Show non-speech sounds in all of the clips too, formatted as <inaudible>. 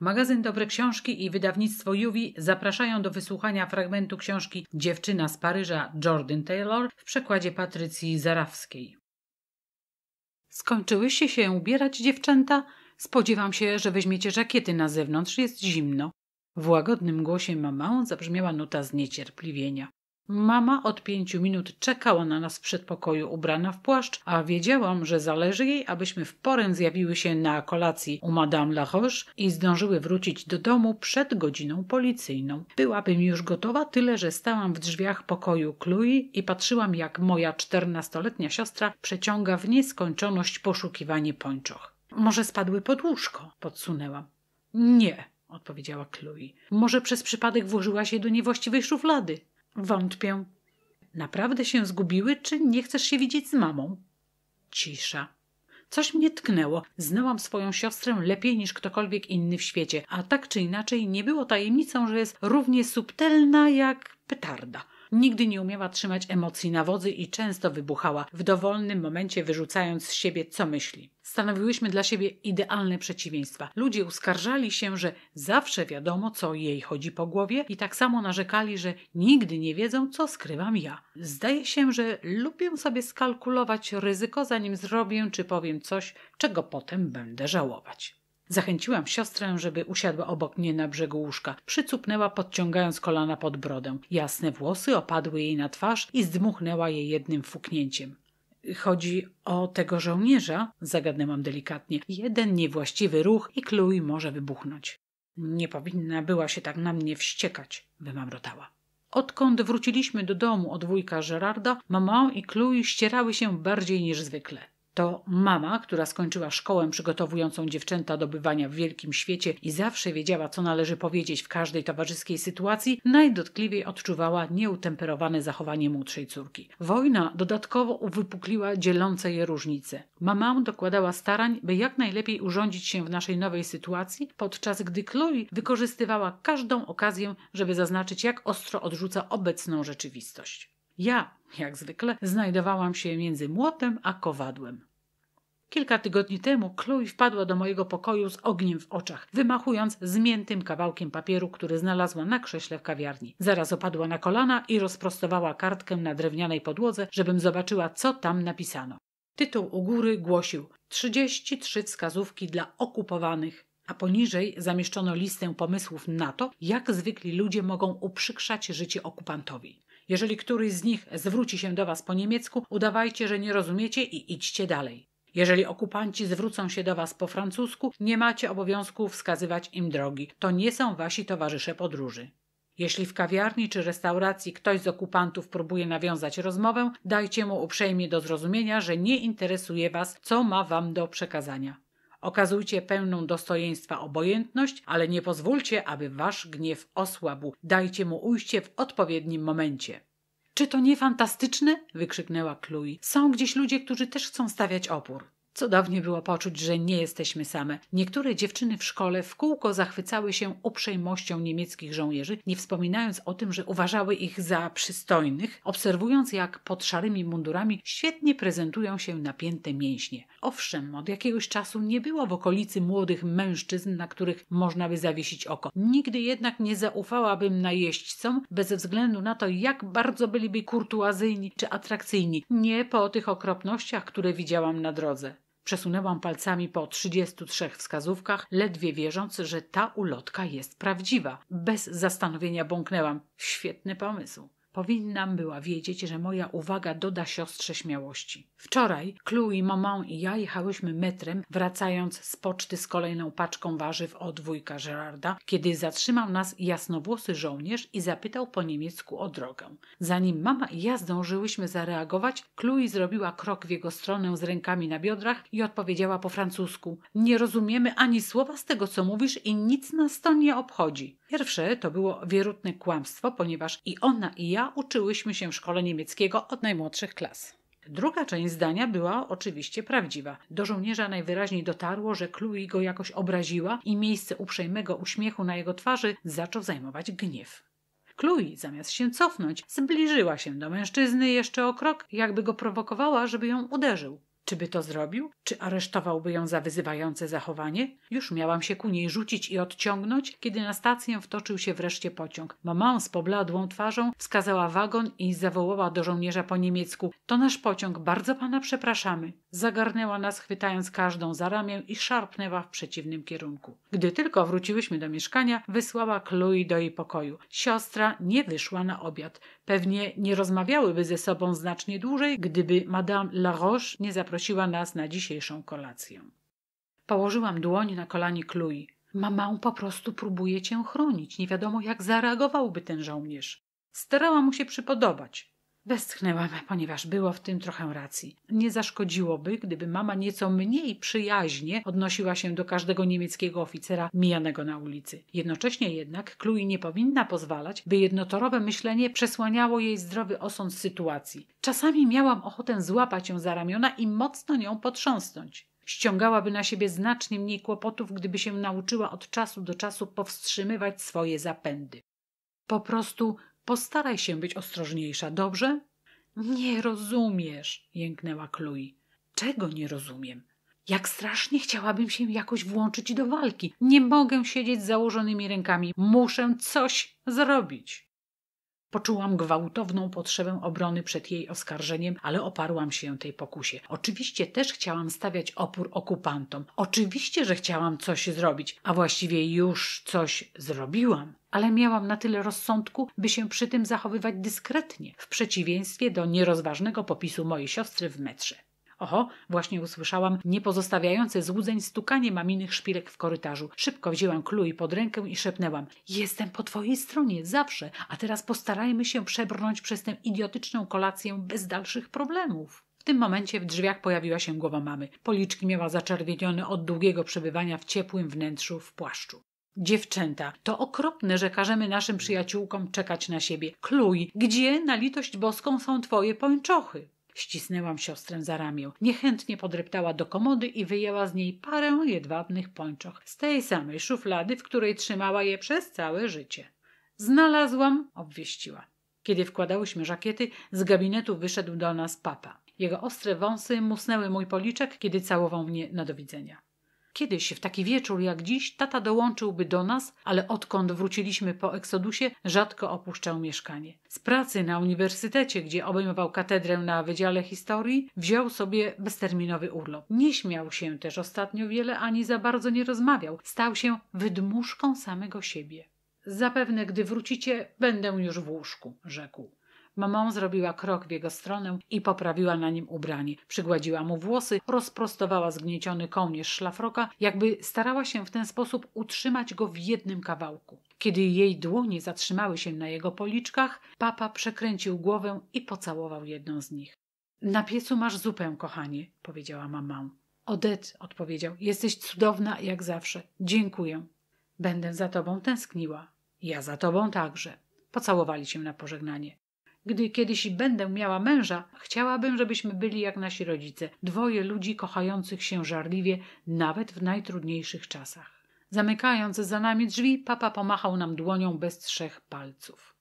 Magazyn Dobre Książki i wydawnictwo Juwi zapraszają do wysłuchania fragmentu książki Dziewczyna z Paryża Jordan Taylor w przekładzie Patrycji Zarawskiej. Skończyłyście się ubierać, dziewczęta? Spodziewam się, że weźmiecie żakiety na zewnątrz, jest zimno. W łagodnym głosie mamą zabrzmiała nuta zniecierpliwienia. Mama od pięciu minut czekała na nas w przedpokoju ubrana w płaszcz, a wiedziałam, że zależy jej, abyśmy w porę zjawiły się na kolacji u Madame Laroche i zdążyły wrócić do domu przed godziną policyjną. Byłabym już gotowa, tyle że stałam w drzwiach pokoju Chloe i patrzyłam, jak moja czternastoletnia siostra przeciąga w nieskończoność poszukiwanie pończoch. Może spadły pod łóżko, podsunęłam. Nie, odpowiedziała Chloe. Może przez przypadek włożyła się do niewłaściwej szuflady. Wątpię. Naprawdę się zgubiły, czy nie chcesz się widzieć z mamą? Cisza. Coś mnie tknęło. Znałam swoją siostrę lepiej niż ktokolwiek inny w świecie, a tak czy inaczej nie było tajemnicą, że jest równie subtelna jak petarda. Nigdy nie umiała trzymać emocji na wodzy i często wybuchała, w dowolnym momencie wyrzucając z siebie co myśli. Stanowiłyśmy dla siebie idealne przeciwieństwa. Ludzie uskarżali się, że zawsze wiadomo, co jej chodzi po głowie i tak samo narzekali, że nigdy nie wiedzą, co skrywam ja. Zdaje się, że lubię sobie skalkulować ryzyko, zanim zrobię czy powiem coś, czego potem będę żałować. Zachęciłam siostrę, żeby usiadła obok mnie na brzegu łóżka. Przycupnęła, podciągając kolana pod brodę. Jasne włosy opadły jej na twarz i zdmuchnęła je jednym fuknięciem. Chodzi o tego żołnierza? Zagadnęłam delikatnie. Jeden niewłaściwy ruch i klui może wybuchnąć. Nie powinna była się tak na mnie wściekać, wymamrotała. Odkąd wróciliśmy do domu od wujka Gerarda, mama i Chloe ścierały się bardziej niż zwykle. To mama, która skończyła szkołę przygotowującą dziewczęta do bywania w wielkim świecie i zawsze wiedziała, co należy powiedzieć w każdej towarzyskiej sytuacji, najdotkliwiej odczuwała nieutemperowane zachowanie młodszej córki. Wojna dodatkowo uwypukliła dzielące je różnice. Mama dokładała starań, by jak najlepiej urządzić się w naszej nowej sytuacji, podczas gdy Chloe wykorzystywała każdą okazję, żeby zaznaczyć, jak ostro odrzuca obecną rzeczywistość. Ja, jak zwykle, znajdowałam się między młotem a kowadłem. Kilka tygodni temu Chloe wpadła do mojego pokoju z ogniem w oczach, wymachując zmiętym kawałkiem papieru, który znalazła na krześle w kawiarni. Zaraz opadła na kolana i rozprostowała kartkę na drewnianej podłodze, żebym zobaczyła, co tam napisano. Tytuł u góry głosił 33 wskazówki dla okupowanych, a poniżej zamieszczono listę pomysłów na to, jak zwykli ludzie mogą uprzykrzać życie okupantowi. Jeżeli któryś z nich zwróci się do was po niemiecku, udawajcie, że nie rozumiecie i idźcie dalej. Jeżeli okupanci zwrócą się do was po francusku, nie macie obowiązku wskazywać im drogi. To nie są wasi towarzysze podróży. Jeśli w kawiarni czy restauracji ktoś z okupantów próbuje nawiązać rozmowę, dajcie mu uprzejmie do zrozumienia, że nie interesuje was, co ma wam do przekazania. Okazujcie pełną dostojeństwa obojętność, ale nie pozwólcie, aby wasz gniew osłabł. Dajcie mu ujście w odpowiednim momencie. Czy to nie fantastyczne? wykrzyknęła Chloe. Są gdzieś ludzie, którzy też chcą stawiać opór. Cudownie było poczuć, że nie jesteśmy same. Niektóre dziewczyny w szkole w kółko zachwycały się uprzejmością niemieckich żołnierzy, nie wspominając o tym, że uważały ich za przystojnych, obserwując jak pod szarymi mundurami świetnie prezentują się napięte mięśnie. Owszem, od jakiegoś czasu nie było w okolicy młodych mężczyzn, na których można by zawiesić oko. Nigdy jednak nie zaufałabym najeźdźcom, bez względu na to, jak bardzo byliby kurtuazyjni czy atrakcyjni. Nie po tych okropnościach, które widziałam na drodze. Przesunęłam palcami po 33 wskazówkach, ledwie wierząc, że ta ulotka jest prawdziwa. Bez zastanowienia bąknęłam. Świetny pomysł. Powinnam była wiedzieć, że moja uwaga doda siostrze śmiałości. Wczoraj Chloe, Maman i ja jechałyśmy metrem, wracając z poczty z kolejną paczką warzyw od wujka Gerarda, kiedy zatrzymał nas jasnowłosy żołnierz i zapytał po niemiecku o drogę. Zanim mama i ja zdążyłyśmy zareagować, Chloe zrobiła krok w jego stronę z rękami na biodrach i odpowiedziała po francusku: Nie rozumiemy ani słowa z tego, co mówisz i nic nas to nie obchodzi. Pierwsze to było wierutne kłamstwo, ponieważ i ona i ja zdania uczyłyśmy się w szkole niemieckiego od najmłodszych klas. Druga część zdania była oczywiście prawdziwa. Do żołnierza najwyraźniej dotarło, że Chloe go jakoś obraziła i miejsce uprzejmego uśmiechu na jego twarzy zaczął zajmować gniew. Chloe, zamiast się cofnąć, zbliżyła się do mężczyzny jeszcze o krok, jakby go prowokowała, żeby ją uderzył. Czy by to zrobił? Czy aresztowałby ją za wyzywające zachowanie? Już miałam się ku niej rzucić i odciągnąć, kiedy na stację wtoczył się wreszcie pociąg. Mama z pobladłą twarzą wskazała wagon i zawołała do żołnierza po niemiecku: To nasz pociąg, bardzo pana przepraszamy. Zagarnęła nas, chwytając każdą za ramię i szarpnęła w przeciwnym kierunku. Gdy tylko wróciłyśmy do mieszkania, wysłała Chloe do jej pokoju. Siostra nie wyszła na obiad. Pewnie nie rozmawiałyby ze sobą znacznie dłużej, gdyby Madame Laroche nie zaprosiła nas na dzisiejszą kolację. Położyłam dłoń na kolanie Chloe. Mamą po prostu próbuje cię chronić. Nie wiadomo, jak zareagowałby ten żołnierz. Starała mu się przypodobać. Westchnęłam, ponieważ było w tym trochę racji. Nie zaszkodziłoby, gdyby mama nieco mniej przyjaźnie odnosiła się do każdego niemieckiego oficera mijanego na ulicy. Jednocześnie jednak Chloe nie powinna pozwalać, by jednotorowe myślenie przesłaniało jej zdrowy osąd sytuacji. Czasami miałam ochotę złapać ją za ramiona i mocno nią potrząsnąć. Ściągałaby na siebie znacznie mniej kłopotów, gdyby się nauczyła od czasu do czasu powstrzymywać swoje zapędy. Po prostu Postaraj się być ostrożniejsza, dobrze? Nie rozumiesz, jęknęła Chloe. Czego nie rozumiem? Jak strasznie chciałabym się jakoś włączyć do walki. Nie mogę siedzieć z założonymi rękami. Muszę coś zrobić. Poczułam gwałtowną potrzebę obrony przed jej oskarżeniem, ale oparłam się tej pokusie. Oczywiście też chciałam stawiać opór okupantom. Oczywiście, że chciałam coś zrobić, a właściwie już coś zrobiłam ale miałam na tyle rozsądku, by się przy tym zachowywać dyskretnie, w przeciwieństwie do nierozważnego popisu mojej siostry w metrze. Oho, właśnie usłyszałam niepozostawiające złudzeń stukanie maminych szpilek w korytarzu. Szybko wzięłam kluj pod rękę i szepnęłam. Jestem po twojej stronie, zawsze, a teraz postarajmy się przebrnąć przez tę idiotyczną kolację bez dalszych problemów. W tym momencie w drzwiach pojawiła się głowa mamy. Policzki miała zaczerwienione od długiego przebywania w ciepłym wnętrzu w płaszczu. Dziewczęta, to okropne, że każemy naszym przyjaciółkom czekać na siebie. Kluj, gdzie na litość boską są twoje pończochy? Ścisnęłam siostrę za ramię. Niechętnie podreptała do komody i wyjęła z niej parę jedwabnych pończoch z tej samej szuflady, w której trzymała je przez całe życie. Znalazłam, obwieściła. Kiedy wkładałyśmy żakiety, z gabinetu wyszedł do nas papa. Jego ostre wąsy musnęły mój policzek, kiedy całował mnie na do widzenia. Kiedyś, w taki wieczór jak dziś, tata dołączyłby do nas, ale odkąd wróciliśmy po eksodusie, rzadko opuszczał mieszkanie. Z pracy na uniwersytecie, gdzie obejmował katedrę na Wydziale Historii, wziął sobie bezterminowy urlop. Nie śmiał się też ostatnio wiele, ani za bardzo nie rozmawiał. Stał się wydmuszką samego siebie. Zapewne, gdy wrócicie, będę już w łóżku, rzekł. Mamą zrobiła krok w jego stronę i poprawiła na nim ubranie. Przygładziła mu włosy, rozprostowała zgnieciony kołnierz szlafroka, jakby starała się w ten sposób utrzymać go w jednym kawałku. Kiedy jej dłonie zatrzymały się na jego policzkach, papa przekręcił głowę i pocałował jedną z nich. Na piecu masz zupę, kochanie, powiedziała mamą. Odet, odpowiedział, jesteś cudowna jak zawsze. Dziękuję. Będę za tobą tęskniła. Ja za tobą także. Pocałowali się na pożegnanie. Gdy kiedyś będę miała męża, chciałabym, żebyśmy byli jak nasi rodzice, dwoje ludzi kochających się żarliwie, nawet w najtrudniejszych czasach. Zamykając za nami drzwi, papa pomachał nam dłonią bez trzech palców.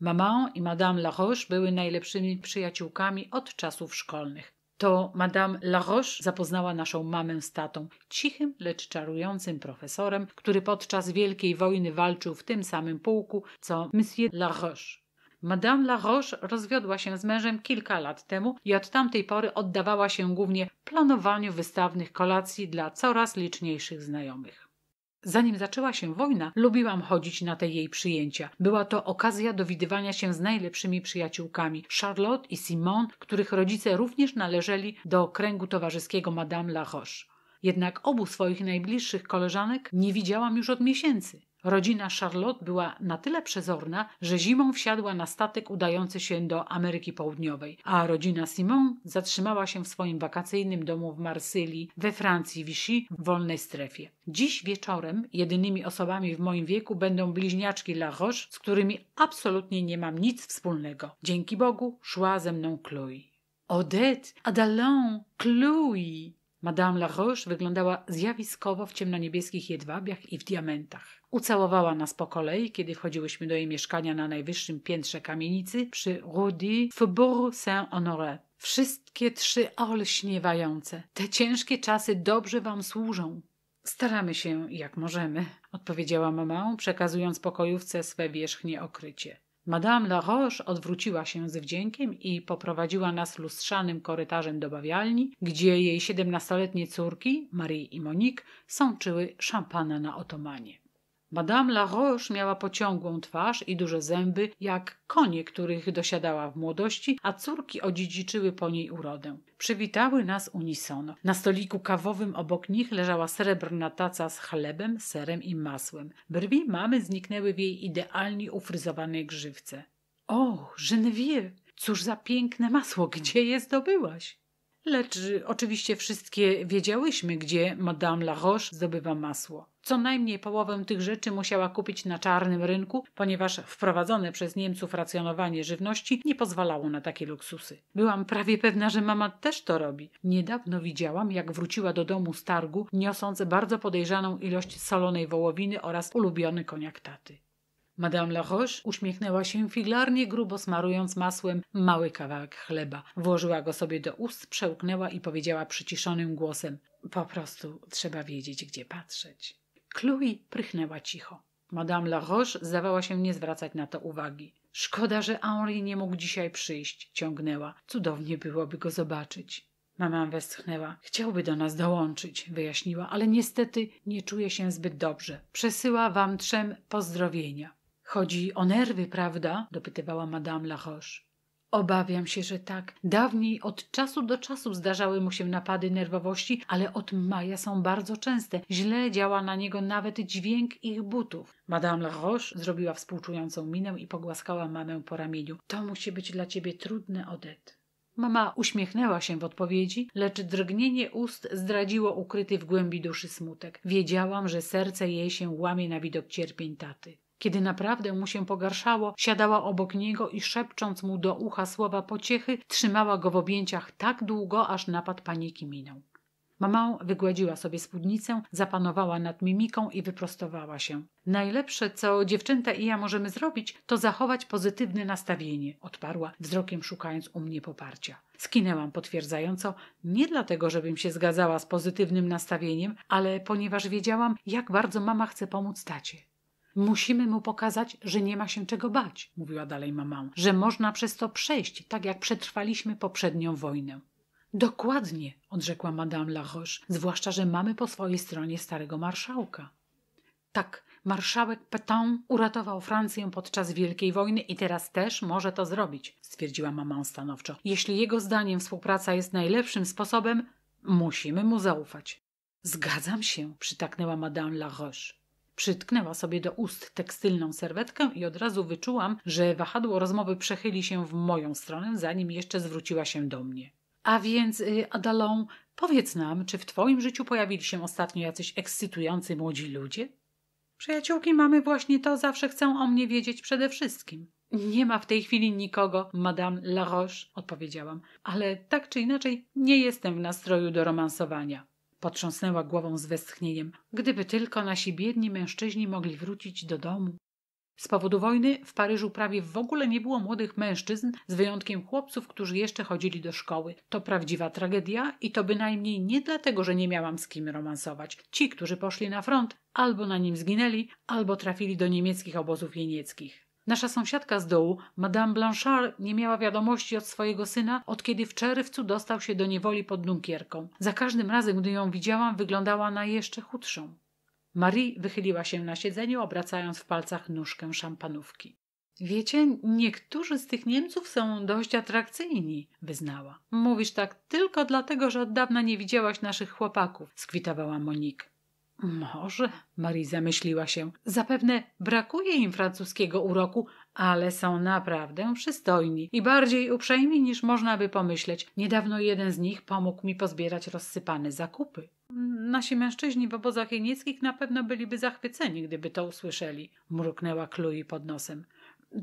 Mama i Madame Laroche były najlepszymi przyjaciółkami od czasów szkolnych. To Madame Laroche zapoznała naszą mamę z tatą, cichym, lecz czarującym profesorem, który podczas Wielkiej Wojny walczył w tym samym pułku co Monsieur Laroche. Madame La Roche rozwiodła się z mężem kilka lat temu i od tamtej pory oddawała się głównie planowaniu wystawnych kolacji dla coraz liczniejszych znajomych. Zanim zaczęła się wojna, lubiłam chodzić na te jej przyjęcia. Była to okazja do widywania się z najlepszymi przyjaciółkami Charlotte i Simon, których rodzice również należeli do kręgu towarzyskiego Madame La Roche. Jednak obu swoich najbliższych koleżanek nie widziałam już od miesięcy. Rodzina Charlotte była na tyle przezorna, że zimą wsiadła na statek udający się do Ameryki Południowej, a rodzina Simon zatrzymała się w swoim wakacyjnym domu w Marsylii, we Francji wisi w wolnej strefie. Dziś wieczorem jedynymi osobami w moim wieku będą bliźniaczki La Roche, z którymi absolutnie nie mam nic wspólnego. Dzięki Bogu szła ze mną Chloe. Odette, Adalon, Chloe. Madame La Roche wyglądała zjawiskowo w ciemnoniebieskich jedwabiach i w diamentach. Ucałowała nas po kolei, kiedy wchodziłyśmy do jej mieszkania na najwyższym piętrze kamienicy przy Rudi, Faubourg Saint-Honoré. Wszystkie trzy olśniewające. Te ciężkie czasy dobrze wam służą. Staramy się jak możemy, odpowiedziała mamą, przekazując pokojówce swe wierzchnie okrycie. Madame La Roche odwróciła się z wdziękiem i poprowadziła nas lustrzanym korytarzem do bawialni, gdzie jej siedemnastoletnie córki, Marie i Monique, sączyły szampana na otomanie. Madame La Roche miała pociągłą twarz i duże zęby, jak konie, których dosiadała w młodości, a córki odziedziczyły po niej urodę. Przywitały nas unisono. Na stoliku kawowym obok nich leżała srebrna taca z chlebem, serem i masłem. Brwi mamy zniknęły w jej idealnie ufryzowanej grzywce. O, Genevieve, cóż za piękne masło, gdzie je zdobyłaś? Lecz oczywiście wszystkie wiedziałyśmy, gdzie Madame La Roche zdobywa masło. Co najmniej połowę tych rzeczy musiała kupić na czarnym rynku, ponieważ wprowadzone przez Niemców racjonowanie żywności nie pozwalało na takie luksusy. Byłam prawie pewna, że mama też to robi. Niedawno widziałam, jak wróciła do domu z targu, niosąc bardzo podejrzaną ilość solonej wołowiny oraz ulubiony koniak taty. Madame Laroche uśmiechnęła się figlarnie, grubo smarując masłem mały kawałek chleba. Włożyła go sobie do ust, przełknęła i powiedziała przyciszonym głosem: Po prostu trzeba wiedzieć, gdzie patrzeć. Chloe prychnęła cicho. Madame Laroche zdawała się nie zwracać na to uwagi. Szkoda, że Henri nie mógł dzisiaj przyjść, ciągnęła. Cudownie byłoby go zobaczyć. Mama westchnęła. Chciałby do nas dołączyć, wyjaśniła, ale niestety nie czuje się zbyt dobrze. Przesyła wam trzem pozdrowienia. Chodzi o nerwy, prawda? dopytywała Madame Laroche. Obawiam się, że tak. Dawniej od czasu do czasu zdarzały mu się napady nerwowości, ale od maja są bardzo częste. Źle działa na niego nawet dźwięk ich butów. Madame Laroche zrobiła współczującą minę i pogłaskała mamę po ramieniu. To musi być dla ciebie trudne, Odette. Mama uśmiechnęła się w odpowiedzi, lecz drgnienie ust zdradziło ukryty w głębi duszy smutek. Wiedziałam, że serce jej się łamie na widok cierpień taty. Kiedy naprawdę mu się pogarszało, siadała obok niego i szepcząc mu do ucha słowa pociechy, trzymała go w objęciach tak długo, aż napad paniki minął. Mamą wygładziła sobie spódnicę, zapanowała nad mimiką i wyprostowała się. Najlepsze, co dziewczęta i ja możemy zrobić, to zachować pozytywne nastawienie, odparła, wzrokiem szukając u mnie poparcia. Skinęłam potwierdzająco, nie dlatego, żebym się zgadzała z pozytywnym nastawieniem, ale ponieważ wiedziałam, jak bardzo mama chce pomóc tacie. Musimy mu pokazać, że nie ma się czego bać, mówiła dalej mamą, że można przez to przejść, tak jak przetrwaliśmy poprzednią wojnę. Dokładnie, odrzekła Madame Laroche, zwłaszcza, że mamy po swojej stronie starego marszałka. Tak, marszałek Petain uratował Francję podczas Wielkiej Wojny i teraz też może to zrobić, stwierdziła mamą stanowczo. Jeśli jego zdaniem współpraca jest najlepszym sposobem, musimy mu zaufać. Zgadzam się, przytaknęła Madame Laroche. Przytknęła sobie do ust tekstylną serwetkę i od razu wyczułam, że wahadło rozmowy przechyli się w moją stronę, zanim jeszcze zwróciła się do mnie. A więc, y, Adalon, powiedz nam, czy w Twoim życiu pojawili się ostatnio jacyś ekscytujący młodzi ludzie? Przyjaciółki mamy właśnie to, zawsze chcą o mnie wiedzieć przede wszystkim. Nie ma w tej chwili nikogo, Madame Laroche, odpowiedziałam, ale tak czy inaczej nie jestem w nastroju do romansowania. Potrząsnęła głową z westchnieniem. Gdyby tylko nasi biedni mężczyźni mogli wrócić do domu. Z powodu wojny w Paryżu prawie w ogóle nie było młodych mężczyzn, z wyjątkiem chłopców, którzy jeszcze chodzili do szkoły. To prawdziwa tragedia i to bynajmniej nie dlatego, że nie miałam z kim romansować. Ci, którzy poszli na front, albo na nim zginęli, albo trafili do niemieckich obozów jenieckich. Nasza sąsiadka z dołu, Madame Blanchard, nie miała wiadomości od swojego syna, od kiedy w czerwcu dostał się do niewoli pod Dunkierką. Za każdym razem, gdy ją widziałam, wyglądała na jeszcze chudszą. Marie wychyliła się na siedzeniu, obracając w palcach nóżkę szampanówki. Wiecie, niektórzy z tych Niemców są dość atrakcyjni, wyznała. Mówisz tak tylko dlatego, że od dawna nie widziałaś naszych chłopaków, skwitowała Monique. Może, Marie zamyśliła się. Zapewne brakuje im francuskiego uroku, ale są naprawdę przystojni i bardziej uprzejmi niż można by pomyśleć. Niedawno jeden z nich pomógł mi pozbierać rozsypane zakupy. Nasi mężczyźni w obozach jenieckich na pewno byliby zachwyceni, gdyby to usłyszeli, mruknęła Chloe pod nosem.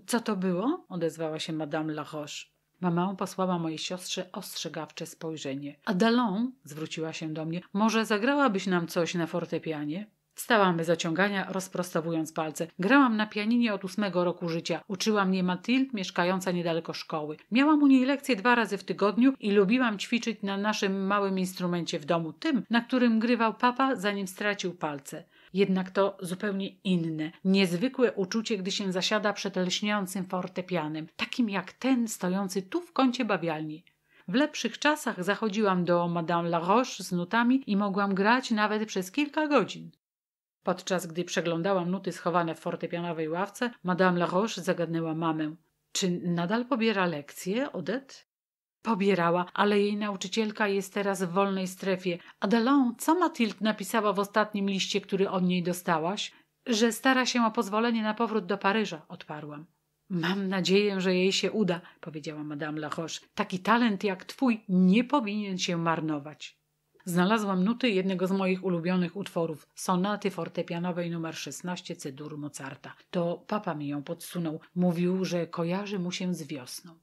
Co to było? odezwała się Madame Laroche. Mama posłała mojej siostrze ostrzegawcze spojrzenie. A Dalon, zwróciła się do mnie, może zagrałabyś nam coś na fortepianie? Stałam bez ociągania, rozprostowując palce. Grałam na pianinie od ósmego roku życia. Uczyła mnie Matilde, mieszkająca niedaleko szkoły. Miałam u niej lekcje dwa razy w tygodniu i lubiłam ćwiczyć na naszym małym instrumencie w domu, tym, na którym grywał papa, zanim stracił palce. Jednak to zupełnie inne, niezwykłe uczucie, gdy się zasiada przed lśniącym fortepianem, takim jak ten stojący tu w kącie bawialni. W lepszych czasach zachodziłam do Madame La Roche z nutami i mogłam grać nawet przez kilka godzin. Podczas gdy przeglądałam nuty schowane w fortepianowej ławce, Madame La Roche zagadnęła mamę. Czy nadal pobiera lekcje, Odet? pobierała, ale jej nauczycielka jest teraz w wolnej strefie. Adelon, co Matilde napisała w ostatnim liście, który od niej dostałaś? Że stara się o pozwolenie na powrót do Paryża, odparłam. Mam nadzieję, że jej się uda, powiedziała Madame Laroche. Taki talent jak twój nie powinien się marnować. Znalazłam nuty jednego z moich ulubionych utworów, sonaty fortepianowej nr 16 Cedur Mozarta. To papa mi ją podsunął. Mówił, że kojarzy mu się z wiosną.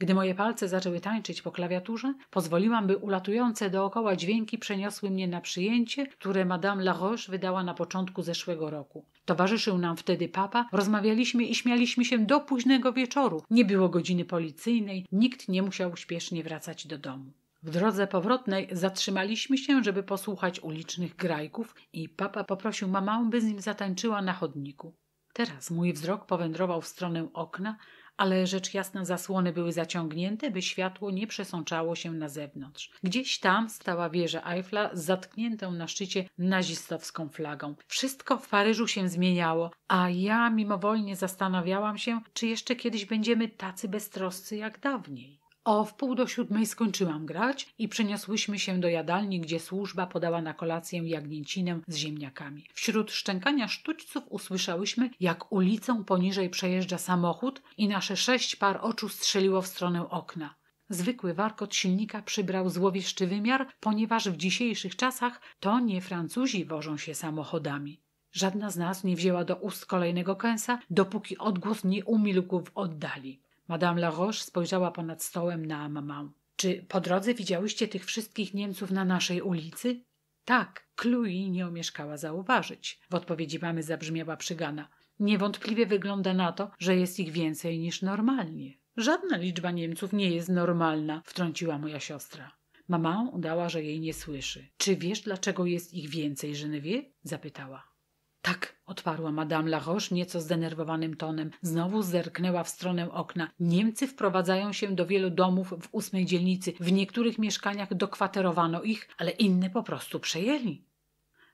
Gdy moje palce zaczęły tańczyć po klawiaturze, pozwoliłam, by ulatujące dookoła dźwięki przeniosły mnie na przyjęcie, które Madame Laroche wydała na początku zeszłego roku. Towarzyszył nam wtedy papa, rozmawialiśmy i śmialiśmy się do późnego wieczoru. Nie było godziny policyjnej, nikt nie musiał śpiesznie wracać do domu. W drodze powrotnej zatrzymaliśmy się, żeby posłuchać ulicznych grajków i papa poprosił mamę, by z nim zatańczyła na chodniku. Teraz mój wzrok powędrował w stronę okna, ale rzecz jasna zasłony były zaciągnięte, by światło nie przesączało się na zewnątrz. Gdzieś tam stała wieża Eiffla z zatkniętą na szczycie nazistowską flagą. Wszystko w Paryżu się zmieniało, a ja mimowolnie zastanawiałam się, czy jeszcze kiedyś będziemy tacy beztroscy jak dawniej. O wpół do siódmej skończyłam grać i przeniosłyśmy się do jadalni, gdzie służba podała na kolację jagnięcinę z ziemniakami. Wśród szczękania sztućców usłyszałyśmy, jak ulicą poniżej przejeżdża samochód i nasze sześć par oczu strzeliło w stronę okna. Zwykły warkot silnika przybrał złowieszczy wymiar, ponieważ w dzisiejszych czasach to nie Francuzi wożą się samochodami. Żadna z nas nie wzięła do ust kolejnego kęsa, dopóki odgłos nie umilkł w oddali. Madame Laroche spojrzała ponad stołem na mamę. Czy po drodze widziałyście tych wszystkich Niemców na naszej ulicy? Tak, Chloe nie omieszkała zauważyć. W odpowiedzi mamy zabrzmiała przygana. Niewątpliwie wygląda na to, że jest ich więcej niż normalnie. Żadna liczba Niemców nie jest normalna, wtrąciła moja siostra. Mama udała, że jej nie słyszy. Czy wiesz, dlaczego jest ich więcej, Genevieve? zapytała. Tak, odparła Madame Laroche nieco zdenerwowanym tonem. Znowu zerknęła w stronę okna. Niemcy wprowadzają się do wielu domów w ósmej dzielnicy. W niektórych mieszkaniach dokwaterowano ich, ale inne po prostu przejęli.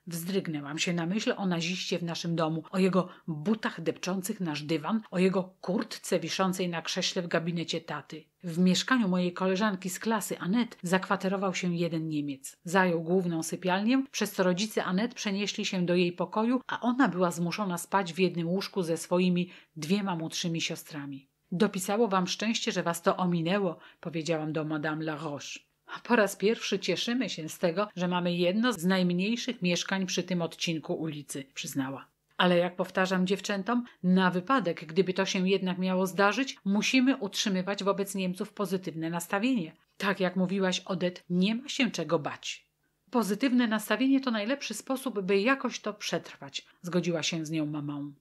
Wzdrygnęłam się na myśl o naziście w naszym domu, o jego butach depczących nasz dywan, o jego kurtce wiszącej na krześle w gabinecie taty. W mieszkaniu mojej koleżanki z klasy Anet zakwaterował się jeden Niemiec. Zajął główną sypialnię, przez co rodzice Anet przenieśli się do jej pokoju, a ona była zmuszona spać w jednym łóżku ze swoimi dwiema młodszymi siostrami. Dopisało wam szczęście, że was to ominęło, powiedziałam do Madame La Roche. A po raz pierwszy cieszymy się z tego, że mamy jedno z najmniejszych mieszkań przy tym odcinku ulicy, przyznała. Ale jak powtarzam dziewczętom, na wypadek, gdyby to się jednak miało zdarzyć, musimy utrzymywać wobec Niemców pozytywne nastawienie. Tak jak mówiłaś, Odet, nie ma się czego bać. Pozytywne nastawienie to najlepszy sposób, by jakoś to przetrwać, zgodziła się z nią mamą.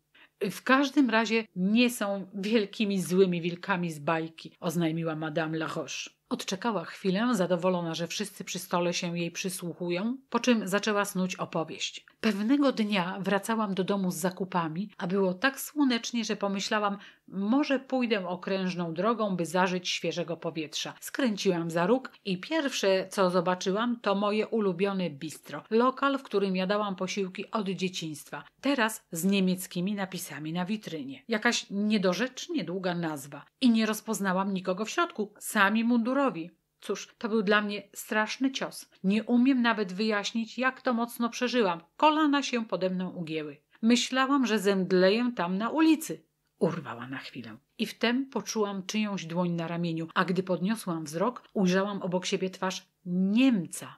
W każdym razie nie są wielkimi złymi wilkami z bajki, oznajmiła Madame Laroche. Odczekała chwilę, zadowolona, że wszyscy przy stole się jej przysłuchują, po czym zaczęła snuć opowieść. Pewnego dnia wracałam do domu z zakupami, a było tak słonecznie, że pomyślałam, może pójdę okrężną drogą, by zażyć świeżego powietrza. Skręciłam za róg i pierwsze, co zobaczyłam, to moje ulubione bistro. Lokal, w którym jadałam posiłki od dzieciństwa. Teraz z niemieckimi napisami na witrynie. Jakaś niedorzecznie długa nazwa. I nie rozpoznałam nikogo w środku, sami mundurowi. Cóż, to był dla mnie straszny cios. Nie umiem nawet wyjaśnić, jak to mocno przeżyłam. Kolana się pode mną ugięły. Myślałam, że zemdleję tam na ulicy. Urwała na chwilę. I wtem poczułam czyjąś dłoń na ramieniu, a gdy podniosłam wzrok, ujrzałam obok siebie twarz Niemca.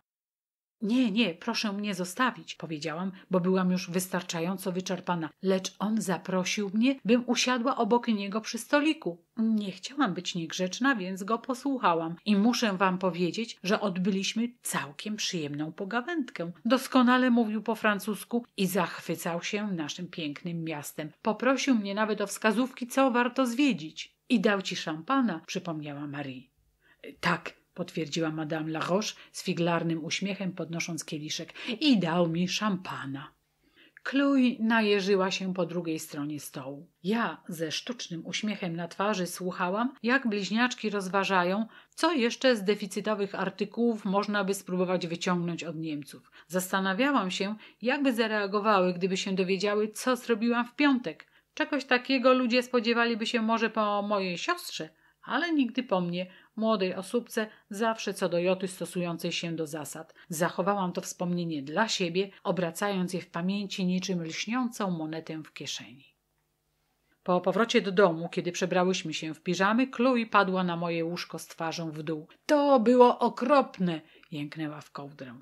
Nie, nie, proszę mnie zostawić, powiedziałam, bo byłam już wystarczająco wyczerpana, lecz on zaprosił mnie, bym usiadła obok niego przy stoliku. Nie chciałam być niegrzeczna, więc go posłuchałam i muszę wam powiedzieć, że odbyliśmy całkiem przyjemną pogawędkę. Doskonale mówił po francusku i zachwycał się naszym pięknym miastem. Poprosił mnie nawet o wskazówki, co warto zwiedzić. I dał ci szampana, przypomniała Marie. Tak, potwierdziła Madame Laroche z figlarnym uśmiechem, podnosząc kieliszek. I dał mi szampana. Kluj najeżyła się po drugiej stronie stołu. Ja ze sztucznym uśmiechem na twarzy słuchałam, jak bliźniaczki rozważają, co jeszcze z deficytowych artykułów można by spróbować wyciągnąć od Niemców. Zastanawiałam się, jakby zareagowały, gdyby się dowiedziały, co zrobiłam w piątek. Czegoś takiego ludzie spodziewaliby się może po mojej siostrze, ale nigdy po mnie, młodej osóbce, zawsze co do joty stosującej się do zasad. Zachowałam to wspomnienie dla siebie, obracając je w pamięci niczym lśniącą monetę w kieszeni. Po powrocie do domu, kiedy przebrałyśmy się w piżamy, Chloe padła na moje łóżko z twarzą w dół. To było okropne! jęknęła w kołdrę.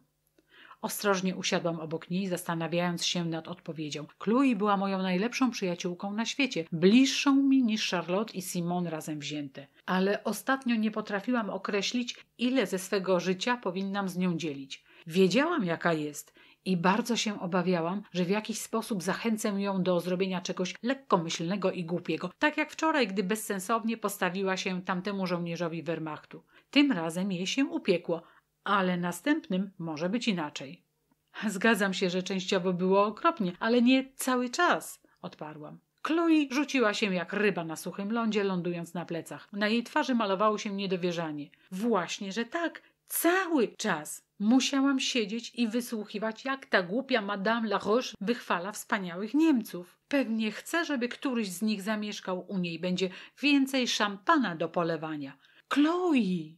Ostrożnie usiadłam obok niej, zastanawiając się nad odpowiedzią. Chloe była moją najlepszą przyjaciółką na świecie, bliższą mi niż Charlotte i Simon razem wzięte. Ale ostatnio nie potrafiłam określić, ile ze swego życia powinnam z nią dzielić. Wiedziałam, jaka jest i bardzo się obawiałam, że w jakiś sposób zachęcę ją do zrobienia czegoś lekkomyślnego i głupiego, tak jak wczoraj, gdy bezsensownie postawiła się tamtemu żołnierzowi Wehrmachtu. Tym razem jej się upiekło ale następnym może być inaczej. Zgadzam się, że częściowo było okropnie, ale nie cały czas, odparłam. Chloe rzuciła się jak ryba na suchym lądzie, lądując na plecach. Na jej twarzy malowało się niedowierzanie. Właśnie, że tak, cały czas musiałam siedzieć i wysłuchiwać, jak ta głupia Madame La Roche wychwala wspaniałych Niemców. Pewnie chce, żeby któryś z nich zamieszkał u niej, będzie więcej szampana do polewania. Chloe!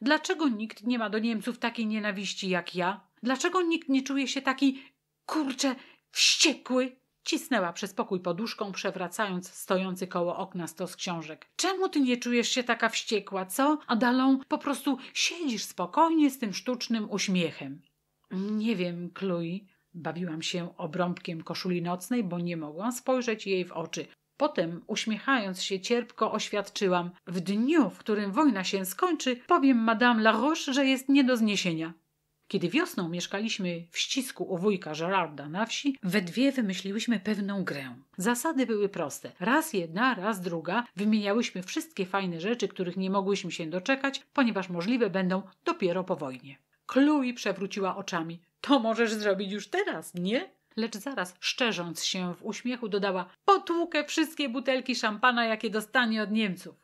Dlaczego nikt nie ma do Niemców takiej nienawiści jak ja? Dlaczego nikt nie czuje się taki kurcze wściekły? Cisnęła przez pokój poduszką, przewracając stojący koło okna stos książek. Czemu ty nie czujesz się taka wściekła, co? Adalą, po prostu siedzisz spokojnie z tym sztucznym uśmiechem. Nie wiem, Chloe. Bawiłam się obrąbkiem koszuli nocnej, bo nie mogłam spojrzeć jej w oczy. Potem, uśmiechając się cierpko, oświadczyłam: W dniu, w którym wojna się skończy, powiem Madame Laroche, że jest nie do zniesienia. Kiedy wiosną mieszkaliśmy w ścisku u wujka Gerarda na wsi, we dwie wymyśliłyśmy pewną grę. Zasady były proste. Raz jedna, raz druga. Wymieniałyśmy wszystkie fajne rzeczy, których nie mogłyśmy się doczekać, ponieważ możliwe będą dopiero po wojnie. Chloe przewróciła oczami. To możesz zrobić już teraz, nie? lecz zaraz szczerząc się w uśmiechu dodała: Potłukę wszystkie butelki szampana, jakie dostanie od Niemców.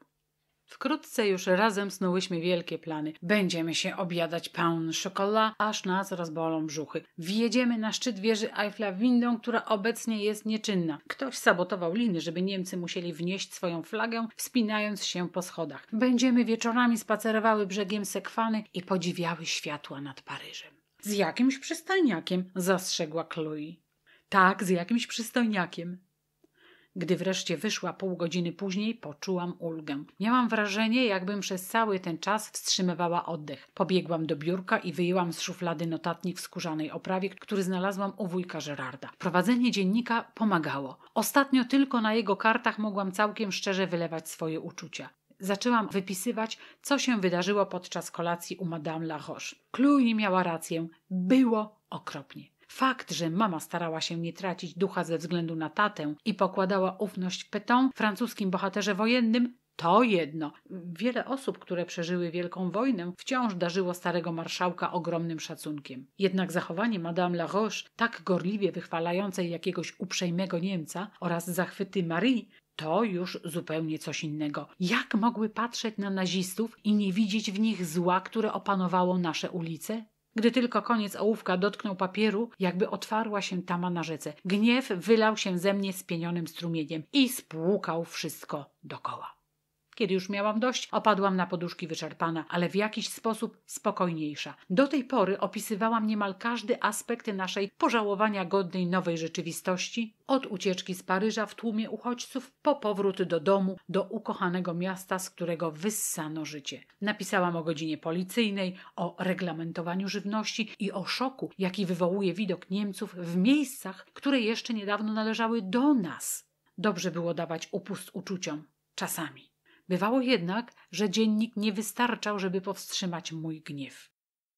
Wkrótce już razem snułyśmy wielkie plany. Będziemy się obiadać paun szokola, aż nas rozbolą brzuchy. Wjedziemy na szczyt wieży Eiffla windą, która obecnie jest nieczynna. Ktoś sabotował liny, żeby Niemcy musieli wnieść swoją flagę, wspinając się po schodach. Będziemy wieczorami spacerowały brzegiem Sekwany i podziwiały światła nad Paryżem. Z jakimś przystajniakiem, zastrzegła Chloe. Tak, z jakimś przystojniakiem. Gdy wreszcie wyszła pół godziny później, poczułam ulgę. Miałam wrażenie, jakbym przez cały ten czas wstrzymywała oddech. Pobiegłam do biurka i wyjęłam z szuflady notatnik w skórzanej oprawie, który znalazłam u wujka Gerarda. Prowadzenie dziennika pomagało. Ostatnio tylko na jego kartach mogłam całkiem szczerze wylewać swoje uczucia. Zaczęłam wypisywać, co się wydarzyło podczas kolacji u Madame Laroche. Chloe miała rację. Było okropnie. Fakt, że mama starała się nie tracić ducha ze względu na tatę i pokładała ufność Peton, francuskim bohaterze wojennym, to jedno. Wiele osób, które przeżyły Wielką Wojnę, wciąż darzyło starego marszałka ogromnym szacunkiem. Jednak zachowanie Madame La Roche, tak gorliwie wychwalającej jakiegoś uprzejmego Niemca oraz zachwyty Marie, to już zupełnie coś innego. Jak mogły patrzeć na nazistów i nie widzieć w nich zła, które opanowało nasze ulice? Gdy tylko koniec ołówka dotknął papieru, jakby otwarła się tama na rzece. Gniew wylał się ze mnie spienionym strumieniem i spłukał wszystko dokoła. Kiedy już miałam dość, opadłam na poduszki wyczerpana, ale w jakiś sposób spokojniejsza. Do tej pory opisywałam niemal każdy aspekt naszej pożałowania godnej nowej rzeczywistości, od ucieczki z Paryża w tłumie uchodźców po powrót do domu, do ukochanego miasta, z którego wyssano życie. Napisałam o godzinie policyjnej, o reglamentowaniu żywności i o szoku, jaki wywołuje widok Niemców w miejscach, które jeszcze niedawno należały do nas. Dobrze było dawać upust uczuciom czasami. Bywało jednak, że dziennik nie wystarczał, żeby powstrzymać mój gniew.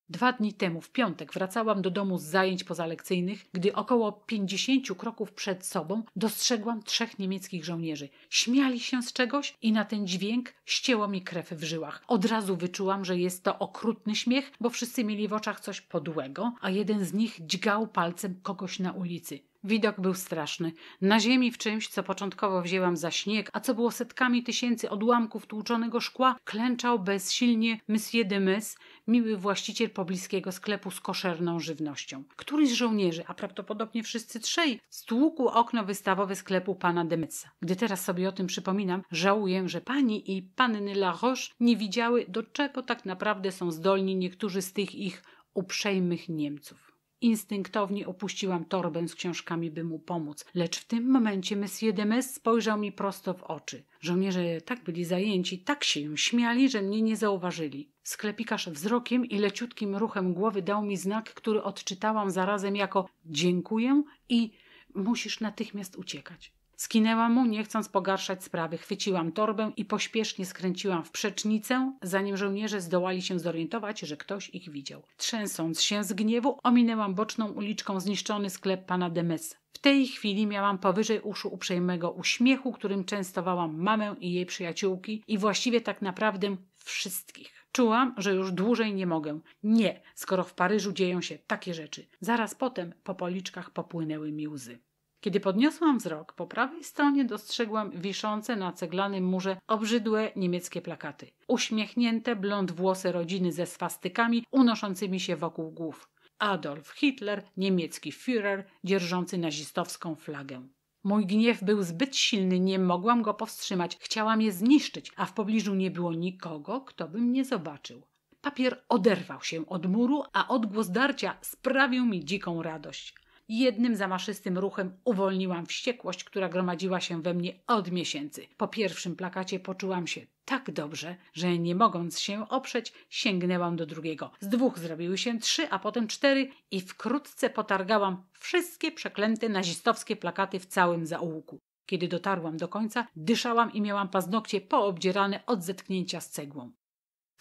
Dwa dni temu, w piątek, wracałam do domu z zajęć pozalekcyjnych, gdy około pięćdziesięciu kroków przed sobą dostrzegłam trzech niemieckich żołnierzy. Śmiali się z czegoś i na ten dźwięk ścięło mi krew w żyłach. Od razu wyczułam, że jest to okrutny śmiech, bo wszyscy mieli w oczach coś podłego, a jeden z nich dźgał palcem kogoś na ulicy. Widok był straszny. Na ziemi w czymś, co początkowo wzięłam za śnieg, a co było setkami tysięcy odłamków tłuczonego szkła, klęczał bezsilnie Monsieur de Mes, miły właściciel pobliskiego sklepu z koszerną żywnością. Któryś z żołnierzy, a prawdopodobnie wszyscy trzej, stłukł okno wystawowe sklepu pana de Mesa. Gdy teraz sobie o tym przypominam, żałuję, że pani i panny La Roche nie widziały, do czego tak naprawdę są zdolni niektórzy z tych ich uprzejmych Niemców. Instynktownie opuściłam torbę z książkami, by mu pomóc, lecz w tym momencie Monsieur Demes spojrzał mi prosto w oczy. Żołnierze tak byli zajęci, tak się śmiali, że mnie nie zauważyli. Sklepikarz wzrokiem i leciutkim ruchem głowy dał mi znak, który odczytałam zarazem jako dziękuję i musisz natychmiast uciekać. Skinęłam mu, nie chcąc pogarszać sprawy. Chwyciłam torbę i pośpiesznie skręciłam w przecznicę, zanim żołnierze zdołali się zorientować, że ktoś ich widział. Trzęsąc się z gniewu, ominęłam boczną uliczką zniszczony sklep pana Demesa. W tej chwili miałam powyżej uszu uprzejmego uśmiechu, którym częstowałam mamę i jej przyjaciółki i właściwie tak naprawdę wszystkich. Czułam, że już dłużej nie mogę. Nie, skoro w Paryżu dzieją się takie rzeczy. Zaraz potem po policzkach popłynęły mi łzy. Kiedy podniosłam wzrok, po prawej stronie dostrzegłam wiszące na ceglanym murze obrzydłe niemieckie plakaty. Uśmiechnięte blond włosy rodziny ze swastykami unoszącymi się wokół głów. Adolf Hitler, niemiecki Führer, dzierżący nazistowską flagę. Mój gniew był zbyt silny, nie mogłam go powstrzymać. Chciałam je zniszczyć, a w pobliżu nie było nikogo, kto by mnie zobaczył. Papier oderwał się od muru, a odgłos darcia sprawił mi dziką radość. Jednym zamaszystym ruchem uwolniłam wściekłość, która gromadziła się we mnie od miesięcy. Po pierwszym plakacie poczułam się tak dobrze, że nie mogąc się oprzeć, sięgnęłam do drugiego. Z dwóch zrobiły się trzy, a potem cztery i wkrótce potargałam wszystkie przeklęte nazistowskie plakaty w całym zaułku. Kiedy dotarłam do końca, dyszałam i miałam paznokcie poobdzierane od zetknięcia z cegłą.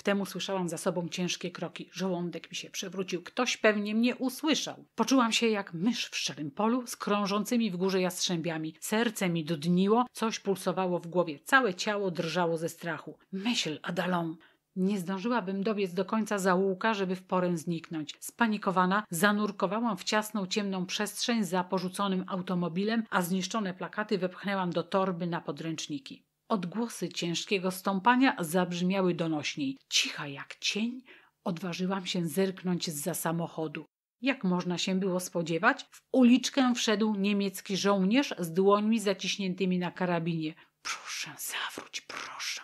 Wtem usłyszałam za sobą ciężkie kroki. Żołądek mi się przewrócił. Ktoś pewnie mnie usłyszał. Poczułam się jak mysz w szczerym polu z krążącymi w górze jastrzębiami. Serce mi dudniło, coś pulsowało w głowie. Całe ciało drżało ze strachu. Myśl, Adalon! Nie zdążyłabym dobiec do końca zaułka, żeby w porę zniknąć. Spanikowana zanurkowałam w ciasną, ciemną przestrzeń za porzuconym automobilem, a zniszczone plakaty wepchnęłam do torby na podręczniki. Odgłosy ciężkiego stąpania zabrzmiały donośniej. Cicha jak cień, odważyłam się zerknąć z za samochodu. Jak można się było spodziewać, w uliczkę wszedł niemiecki żołnierz z dłońmi zaciśniętymi na karabinie. Proszę, zawróć, proszę.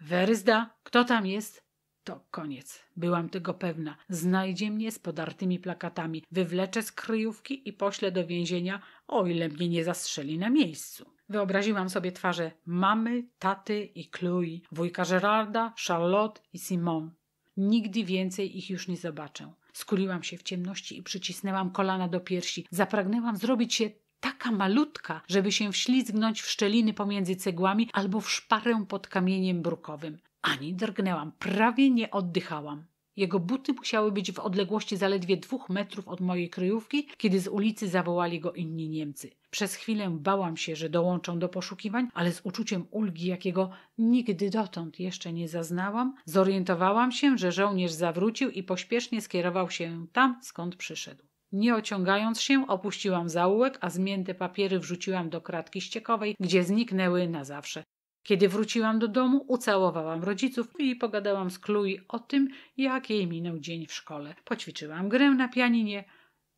Werzda, kto tam jest? To koniec. Byłam tego pewna. Znajdzie mnie z podartymi plakatami, wywlecze z kryjówki i pośle do więzienia, o ile mnie nie zastrzeli na miejscu. Wyobraziłam sobie twarze mamy, taty i Chloe, wujka Gerarda, Charlotte i Simon. Nigdy więcej ich już nie zobaczę. Skuliłam się w ciemności i przycisnęłam kolana do piersi. Zapragnęłam zrobić się taka malutka, żeby się wślizgnąć w szczeliny pomiędzy cegłami albo w szparę pod kamieniem brukowym. Ani drgnęłam, prawie nie oddychałam. Jego buty musiały być w odległości zaledwie dwóch metrów od mojej kryjówki, kiedy z ulicy zawołali go inni Niemcy. Przez chwilę bałam się, że dołączą do poszukiwań, ale z uczuciem ulgi, jakiego nigdy dotąd jeszcze nie zaznałam, zorientowałam się, że żołnierz zawrócił i pośpiesznie skierował się tam, skąd przyszedł. Nie ociągając się, opuściłam zaułek, a zmięte papiery wrzuciłam do kratki ściekowej, gdzie zniknęły na zawsze. Kiedy wróciłam do domu, ucałowałam rodziców i pogadałam z Chloe o tym, jak jej minął dzień w szkole. Poćwiczyłam grę na pianinie.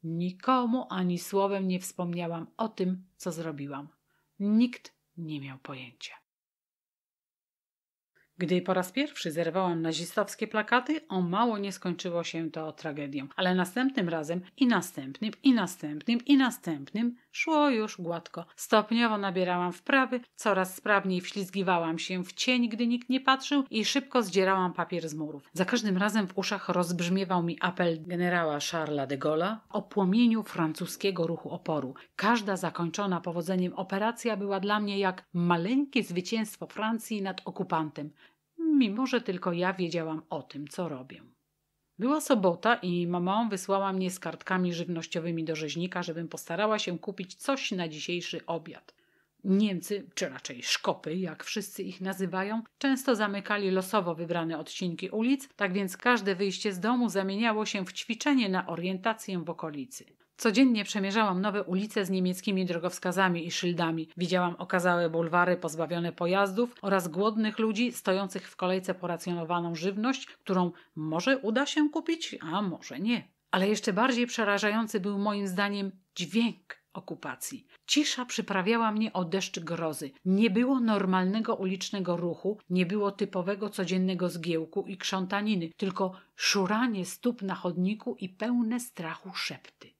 Nikomu ani słowem nie wspomniałam o tym, co zrobiłam. Nikt nie miał pojęcia. Gdy po raz pierwszy zerwałam nazistowskie plakaty, o mało nie skończyło się to tragedią, ale następnym razem i następnym, i następnym, i następnym Szło już gładko. Stopniowo nabierałam wprawy, coraz sprawniej wślizgiwałam się w cień, gdy nikt nie patrzył i szybko zdzierałam papier z murów. Za każdym razem w uszach rozbrzmiewał mi apel generała Charlesa de Gaulle'a o płomieniu francuskiego ruchu oporu. Każda zakończona powodzeniem operacja była dla mnie jak maleńkie zwycięstwo Francji nad okupantem, mimo że tylko ja wiedziałam o tym, co robię. Była sobota i mama wysłała mnie z kartkami żywnościowymi do rzeźnika, żebym postarała się kupić coś na dzisiejszy obiad. Niemcy, czy raczej Szkopy, jak wszyscy ich nazywają, często zamykali losowo wybrane odcinki ulic, tak więc każde wyjście z domu zamieniało się w ćwiczenie na orientację w okolicy. Codziennie przemierzałam nowe ulice z niemieckimi drogowskazami i szyldami. Widziałam okazałe bulwary pozbawione pojazdów oraz głodnych ludzi stojących w kolejce poracjonowaną żywność, którą może uda się kupić, a może nie. Ale jeszcze bardziej przerażający był moim zdaniem dźwięk okupacji. Cisza przyprawiała mnie o deszcz grozy. Nie było normalnego ulicznego ruchu, nie było typowego codziennego zgiełku i krzątaniny, tylko szuranie stóp na chodniku i pełne strachu szepty.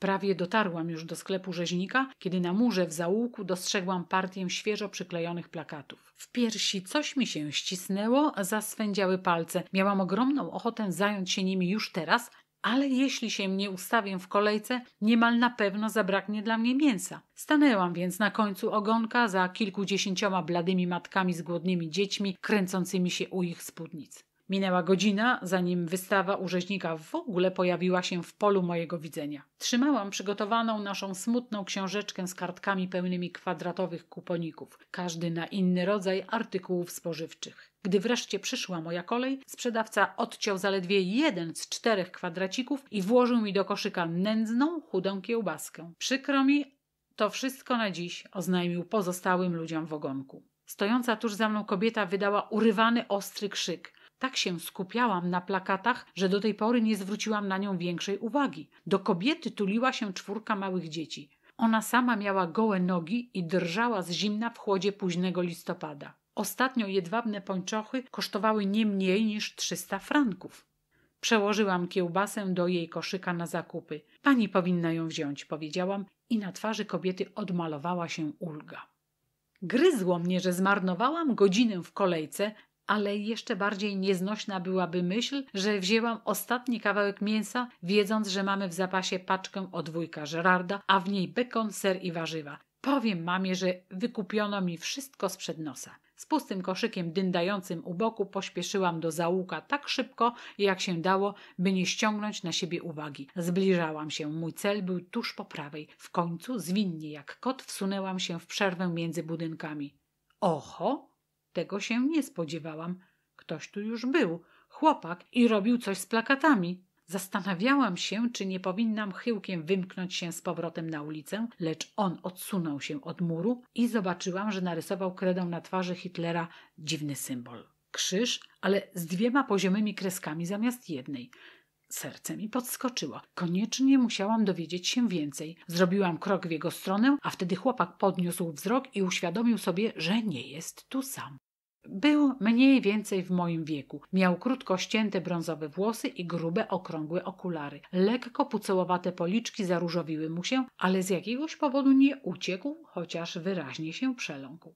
Prawie dotarłam już do sklepu rzeźnika, kiedy na murze w zaułku dostrzegłam partię świeżo przyklejonych plakatów. W piersi coś mi się ścisnęło, zaswędziały palce. Miałam ogromną ochotę zająć się nimi już teraz, ale jeśli się nie ustawię w kolejce, niemal na pewno zabraknie dla mnie mięsa. Stanęłam więc na końcu ogonka za kilkudziesięcioma bladymi matkami z głodnymi dziećmi kręcącymi się u ich spódnic. Minęła godzina, zanim wystawa urzeźnika w ogóle pojawiła się w polu mojego widzenia. Trzymałam przygotowaną naszą smutną książeczkę z kartkami pełnymi kwadratowych kuponików, każdy na inny rodzaj artykułów spożywczych. Gdy wreszcie przyszła moja kolej, sprzedawca odciął zaledwie jeden z czterech kwadracików i włożył mi do koszyka nędzną, chudą kiełbaskę. Przykro mi, to wszystko na dziś, oznajmił pozostałym ludziom w ogonku. Stojąca tuż za mną kobieta wydała urywany, ostry krzyk. Tak się skupiałam na plakatach, że do tej pory nie zwróciłam na nią większej uwagi. Do kobiety tuliła się czwórka małych dzieci. Ona sama miała gołe nogi i drżała z zimna w chłodzie późnego listopada. Ostatnio jedwabne pończochy kosztowały nie mniej niż 300 franków. Przełożyłam kiełbasę do jej koszyka na zakupy. Pani powinna ją wziąć, powiedziałam i na twarzy kobiety odmalowała się ulga. Gryzło mnie, że zmarnowałam godzinę w kolejce, ale jeszcze bardziej nieznośna byłaby myśl, że wzięłam ostatni kawałek mięsa, wiedząc, że mamy w zapasie paczkę od wujka Gerarda, a w niej bekon, ser i warzywa. Powiem mamie, że wykupiono mi wszystko sprzed nosa. Z pustym koszykiem dyndającym u boku pośpieszyłam do załuka tak szybko, jak się dało, by nie ściągnąć na siebie uwagi. Zbliżałam się, mój cel był tuż po prawej. W końcu, zwinnie jak kot, wsunęłam się w przerwę między budynkami. Oho! Tego się nie spodziewałam. Ktoś tu już był, chłopak, i robił coś z plakatami. Zastanawiałam się, czy nie powinnam chyłkiem wymknąć się z powrotem na ulicę, lecz on odsunął się od muru i zobaczyłam, że narysował kredą na twarzy Hitlera dziwny symbol. Krzyż, ale z dwiema poziomymi kreskami zamiast jednej. Serce mi podskoczyło. Koniecznie musiałam dowiedzieć się więcej. Zrobiłam krok w jego stronę, a wtedy chłopak podniósł wzrok i uświadomił sobie, że nie jest tu sam. Był mniej więcej w moim wieku. Miał krótko ścięte brązowe włosy i grube, okrągłe okulary. Lekko pucołowate policzki zaróżowiły mu się, ale z jakiegoś powodu nie uciekł, chociaż wyraźnie się przeląkł.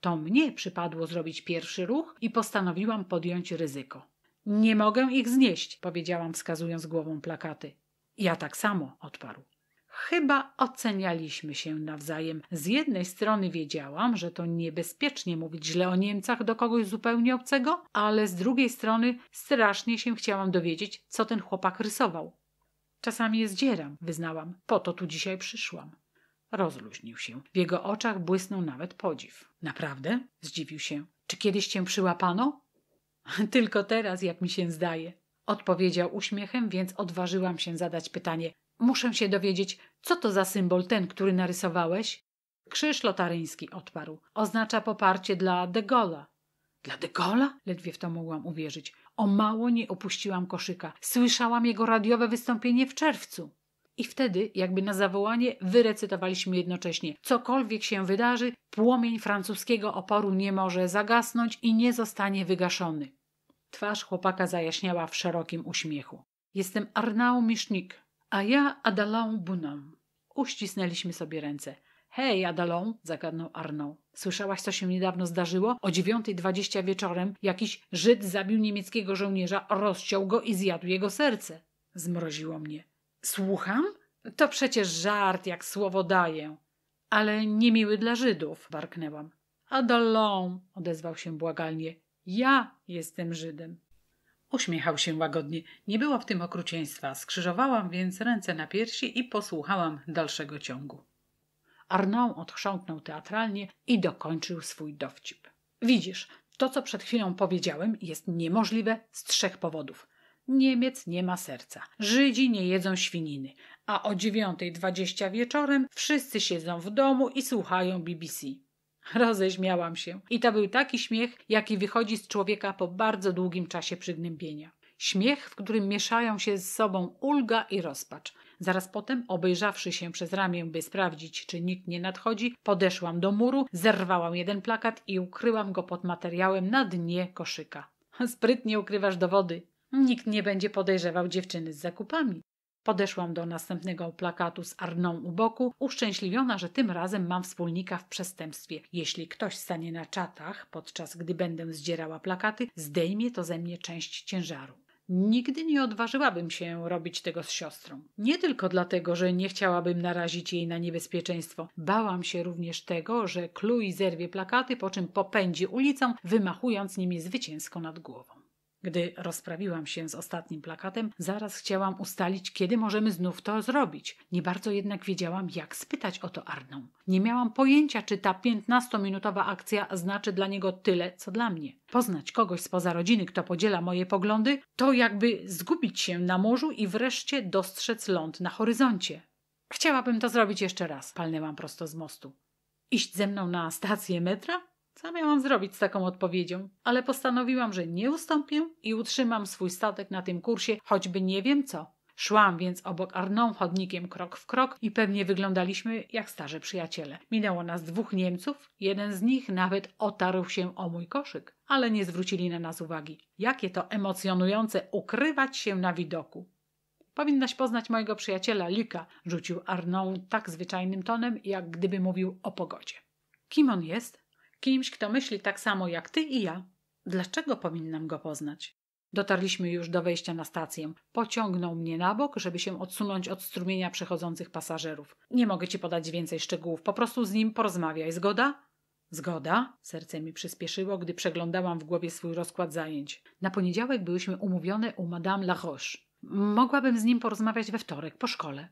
To mnie przypadło zrobić pierwszy ruch i postanowiłam podjąć ryzyko. Nie mogę ich znieść, powiedziałam, wskazując głową plakaty. Ja tak samo, odparł. Chyba ocenialiśmy się nawzajem. Z jednej strony wiedziałam, że to niebezpiecznie mówić źle o Niemcach do kogoś zupełnie obcego, ale z drugiej strony strasznie się chciałam dowiedzieć, co ten chłopak rysował. Czasami je zdzieram, wyznałam. Po to tu dzisiaj przyszłam. Rozluźnił się. W jego oczach błysnął nawet podziw. Naprawdę? Zdziwił się. Czy kiedyś cię przyłapano? <laughs> Tylko teraz, jak mi się zdaje. Odpowiedział uśmiechem, więc odważyłam się zadać pytanie. Muszę się dowiedzieć, co to za symbol ten, który narysowałeś? Krzyż lotaryński odparł. Oznacza poparcie dla de Gaulle'a. Dla de Gaulle'a? Ledwie w to mogłam uwierzyć. O mało nie opuściłam koszyka. Słyszałam jego radiowe wystąpienie w czerwcu. I wtedy, jakby na zawołanie, wyrecytowaliśmy jednocześnie: Cokolwiek się wydarzy, płomień francuskiego oporu nie może zagasnąć i nie zostanie wygaszony. Twarz chłopaka zajaśniała w szerokim uśmiechu. Jestem Arnaud Misznik, a ja Adalon Bunam. Uścisnęliśmy sobie ręce. Hej, Adalon, zagadnął Arnaud. Słyszałaś, co się niedawno zdarzyło? O dwadzieścia wieczorem jakiś Żyd zabił niemieckiego żołnierza, rozciął go i zjadł jego serce. Zmroziło mnie. Słucham? To przecież żart, jak słowo daję. Ale niemiły dla Żydów, warknęłam. Adalon, odezwał się błagalnie. Ja jestem Żydem. Uśmiechał się łagodnie. Nie było w tym okrucieństwa. Skrzyżowałam więc ręce na piersi i posłuchałam dalszego ciągu. Arnaud odchrząknął teatralnie i dokończył swój dowcip. Widzisz, to co przed chwilą powiedziałem jest niemożliwe z trzech powodów. Niemiec nie ma serca. Żydzi nie jedzą świniny. A o dwadzieścia wieczorem wszyscy siedzą w domu i słuchają BBC. Roześmiałam się. I to był taki śmiech, jaki wychodzi z człowieka po bardzo długim czasie przygnębienia. Śmiech, w którym mieszają się z sobą ulga i rozpacz. Zaraz potem, obejrzawszy się przez ramię, by sprawdzić, czy nikt nie nadchodzi, podeszłam do muru, zerwałam jeden plakat i ukryłam go pod materiałem na dnie koszyka. <laughs> Sprytnie ukrywasz dowody. Nikt nie będzie podejrzewał dziewczyny z zakupami. Podeszłam do następnego plakatu z Arną u boku, uszczęśliwiona, że tym razem mam wspólnika w przestępstwie. Jeśli ktoś stanie na czatach, podczas gdy będę zdzierała plakaty, zdejmie to ze mnie część ciężaru. Nigdy nie odważyłabym się robić tego z siostrą. Nie tylko dlatego, że nie chciałabym narazić jej na niebezpieczeństwo. Bałam się również tego, że Chloe zerwie plakaty, po czym popędzi ulicą, wymachując nimi zwycięsko nad głową. Gdy rozprawiłam się z ostatnim plakatem, zaraz chciałam ustalić, kiedy możemy znów to zrobić. Nie bardzo jednak wiedziałam, jak spytać o to Arną. Nie miałam pojęcia, czy ta piętnastominutowa akcja znaczy dla niego tyle, co dla mnie. Poznać kogoś spoza rodziny, kto podziela moje poglądy, to jakby zgubić się na morzu i wreszcie dostrzec ląd na horyzoncie. Chciałabym to zrobić jeszcze raz, palnęłam prosto z mostu. Iść ze mną na stację metra? Co miałam zrobić z taką odpowiedzią? Ale postanowiłam, że nie ustąpię i utrzymam swój statek na tym kursie, choćby nie wiem co. Szłam więc obok Arną chodnikiem krok w krok i pewnie wyglądaliśmy jak starzy przyjaciele. Minęło nas dwóch Niemców, jeden z nich nawet otarł się o mój koszyk, ale nie zwrócili na nas uwagi. Jakie to emocjonujące ukrywać się na widoku. Powinnaś poznać mojego przyjaciela Lika, rzucił Arną tak zwyczajnym tonem, jak gdyby mówił o pogodzie. Kim on jest? kimś, kto myśli tak samo jak ty i ja. Dlaczego powinnam go poznać? Dotarliśmy już do wejścia na stację. Pociągnął mnie na bok, żeby się odsunąć od strumienia przechodzących pasażerów. Nie mogę ci podać więcej szczegółów, po prostu z nim porozmawiaj, zgoda? Zgoda? Serce mi przyspieszyło, gdy przeglądałam w głowie swój rozkład zajęć. Na poniedziałek byłyśmy umówione u Madame Laroche. Mogłabym z nim porozmawiać we wtorek, po szkole.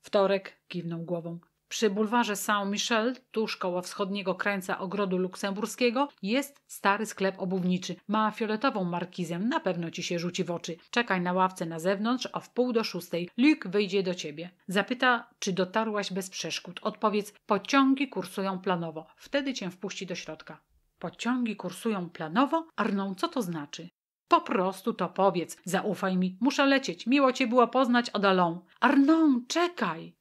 Wtorek, kiwnął głową. Przy bulwarze Saint-Michel, tuż koło wschodniego krańca ogrodu luksemburskiego, jest stary sklep obuwniczy. Ma fioletową markizę, na pewno ci się rzuci w oczy. Czekaj na ławce na zewnątrz, a w pół do szóstej Luke wyjdzie do ciebie. Zapyta, czy dotarłaś bez przeszkód. Odpowiedz, pociągi kursują planowo. Wtedy cię wpuści do środka. Pociągi kursują planowo? Arną, co to znaczy? Po prostu to powiedz. Zaufaj mi. Muszę lecieć. Miło cię było poznać, Odalą. Arną, czekaj!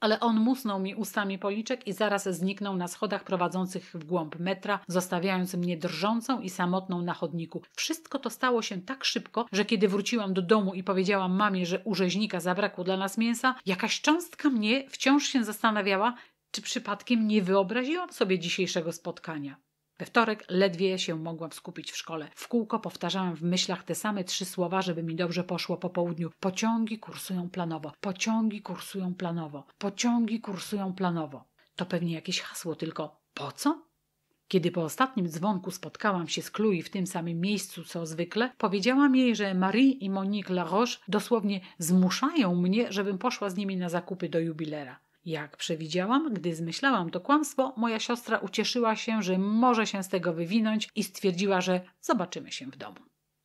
ale on musnął mi ustami policzek i zaraz zniknął na schodach prowadzących w głąb metra, zostawiając mnie drżącą i samotną na chodniku. Wszystko to stało się tak szybko, że kiedy wróciłam do domu i powiedziałam mamie, że u rzeźnika zabrakło dla nas mięsa, jakaś cząstka mnie wciąż się zastanawiała, czy przypadkiem nie wyobraziłam sobie dzisiejszego spotkania. We wtorek ledwie się mogłam skupić w szkole. W kółko powtarzałam w myślach te same trzy słowa, żeby mi dobrze poszło po południu. Pociągi kursują planowo, pociągi kursują planowo, pociągi kursują planowo. To pewnie jakieś hasło, tylko po co? Kiedy po ostatnim dzwonku spotkałam się z Chloe w tym samym miejscu co zwykle, powiedziałam jej, że Marie i Monique Laroche dosłownie zmuszają mnie, żebym poszła z nimi na zakupy do jubilera. Jak przewidziałam, gdy zmyślałam to kłamstwo, moja siostra ucieszyła się, że może się z tego wywinąć i stwierdziła, że zobaczymy się w domu.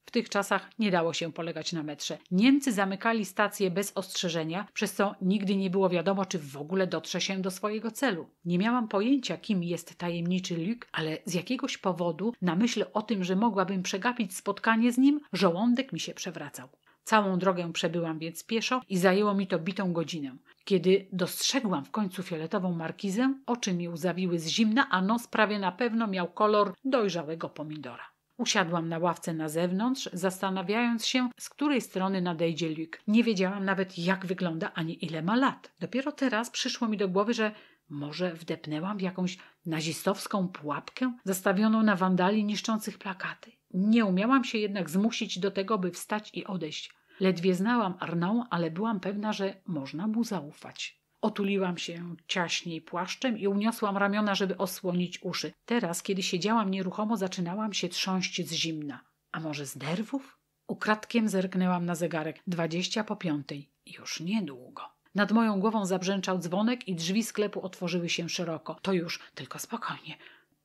W tych czasach nie dało się polegać na metrze. Niemcy zamykali stacje bez ostrzeżenia, przez co nigdy nie było wiadomo, czy w ogóle dotrze się do swojego celu. Nie miałam pojęcia, kim jest tajemniczy Luke, ale z jakiegoś powodu, na myśl o tym, że mogłabym przegapić spotkanie z nim, żołądek mi się przewracał. Całą drogę przebyłam więc pieszo i zajęło mi to bitą godzinę. Kiedy dostrzegłam w końcu fioletową markizę, oczy mi łzawiły z zimna, a nos prawie na pewno miał kolor dojrzałego pomidora. Usiadłam na ławce na zewnątrz, zastanawiając się, z której strony nadejdzie Luke. Nie wiedziałam nawet, jak wygląda ani ile ma lat. Dopiero teraz przyszło mi do głowy, że może wdepnęłam w jakąś nazistowską pułapkę zastawioną na wandali niszczących plakaty. Nie umiałam się jednak zmusić do tego, by wstać i odejść. Ledwie znałam Arnę, ale byłam pewna, że można mu zaufać. Otuliłam się ciaśniej płaszczem i uniosłam ramiona, żeby osłonić uszy. Teraz, kiedy siedziałam nieruchomo, zaczynałam się trząść z zimna. A może z nerwów? Ukradkiem zerknęłam na zegarek. Dwadzieścia po piątej. Już niedługo. Nad moją głową zabrzęczał dzwonek i drzwi sklepu otworzyły się szeroko. To już, tylko spokojnie.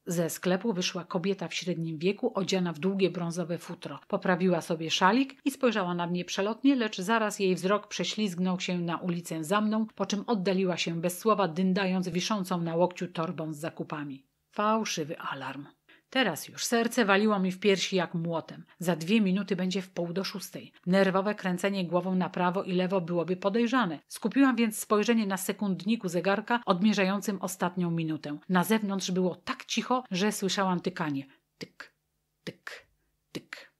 Ze sklepu wyszła kobieta w średnim wieku, odziana w długie brązowe futro. Poprawiła sobie szalik i spojrzała na mnie przelotnie, lecz zaraz jej wzrok prześlizgnął się na ulicę za mną, po czym oddaliła się bez słowa, dyndając wiszącą na łokciu torbą z zakupami. Fałszywy alarm. Teraz już serce waliło mi w piersi jak młotem. Za dwie minuty będzie w pół do szóstej. Nerwowe kręcenie głową na prawo i lewo byłoby podejrzane. Skupiłam więc spojrzenie na sekundniku zegarka odmierzającym ostatnią minutę. Na zewnątrz było tak cicho, że słyszałam tykanie. Tyk, tyk, tyk.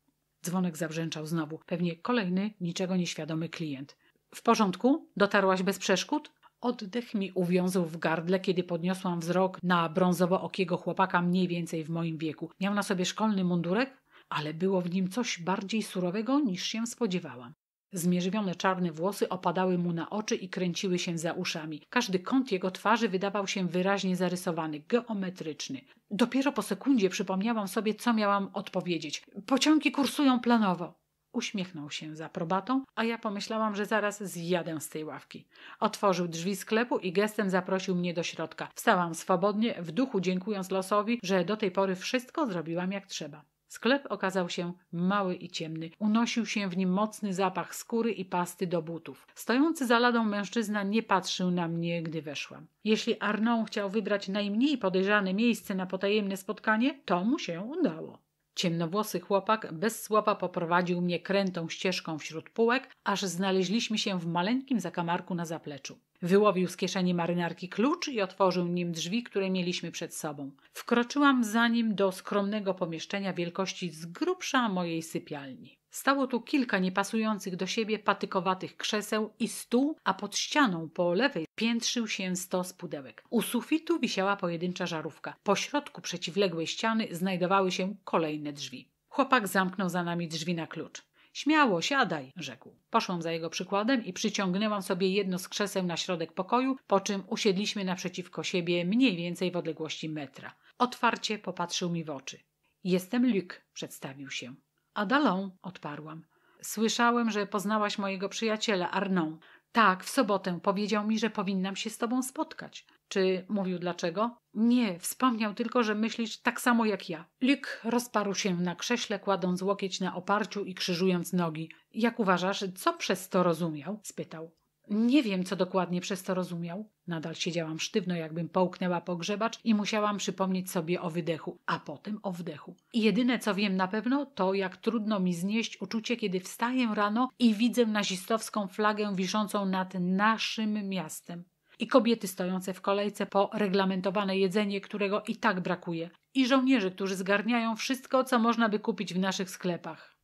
Dzwonek zabrzęczał znowu. Pewnie kolejny, niczego nieświadomy klient. W porządku? Dotarłaś bez przeszkód? Oddech mi uwiązł w gardle, kiedy podniosłam wzrok na brązowo-okiego chłopaka mniej więcej w moim wieku. Miał na sobie szkolny mundurek, ale było w nim coś bardziej surowego niż się spodziewałam. Zmierzwione czarne włosy opadały mu na oczy i kręciły się za uszami. Każdy kąt jego twarzy wydawał się wyraźnie zarysowany, geometryczny. Dopiero po sekundzie przypomniałam sobie, co miałam odpowiedzieć. Pociągi kursują planowo. Uśmiechnął się za probatą, a ja pomyślałam, że zaraz zjadę z tej ławki. Otworzył drzwi sklepu i gestem zaprosił mnie do środka. Wstałam swobodnie, w duchu dziękując losowi, że do tej pory wszystko zrobiłam jak trzeba. Sklep okazał się mały i ciemny. Unosił się w nim mocny zapach skóry i pasty do butów. Stojący za ladą mężczyzna nie patrzył na mnie, gdy weszłam. Jeśli Arnon chciał wybrać najmniej podejrzane miejsce na potajemne spotkanie, to mu się udało. Ciemnowłosy chłopak bez słowa poprowadził mnie krętą ścieżką wśród półek, aż znaleźliśmy się w maleńkim zakamarku na zapleczu. Wyłowił z kieszeni marynarki klucz i otworzył nim drzwi, które mieliśmy przed sobą. Wkroczyłam za nim do skromnego pomieszczenia wielkości z grubsza mojej sypialni. Stało tu kilka niepasujących do siebie patykowatych krzeseł i stół, a pod ścianą po lewej piętrzył się stos pudełek. U sufitu wisiała pojedyncza żarówka. Po środku przeciwległej ściany znajdowały się kolejne drzwi. Chłopak zamknął za nami drzwi na klucz. Śmiało, siadaj, rzekł. Poszłam za jego przykładem i przyciągnęłam sobie jedno z krzeseł na środek pokoju, po czym usiedliśmy naprzeciwko siebie mniej więcej w odległości metra. Otwarcie popatrzył mi w oczy. Jestem Lyk, przedstawił się. Adalon, odparłam. Słyszałem, że poznałaś mojego przyjaciela, Arnon. Tak, w sobotę powiedział mi, że powinnam się z tobą spotkać. Czy mówił dlaczego? Nie, wspomniał tylko, że myślisz tak samo jak ja. Luke rozparł się na krześle, kładąc łokieć na oparciu i krzyżując nogi. Jak uważasz, co przez to rozumiał? spytał. Nie wiem, co dokładnie przez to rozumiał. Nadal siedziałam sztywno, jakbym połknęła pogrzebacz i musiałam przypomnieć sobie o wydechu, a potem o wdechu. I jedyne, co wiem na pewno, to jak trudno mi znieść uczucie, kiedy wstaję rano i widzę nazistowską flagę wiszącą nad naszym miastem i kobiety stojące w kolejce po reglamentowane jedzenie, którego i tak brakuje, i żołnierze, którzy zgarniają wszystko, co można by kupić w naszych sklepach.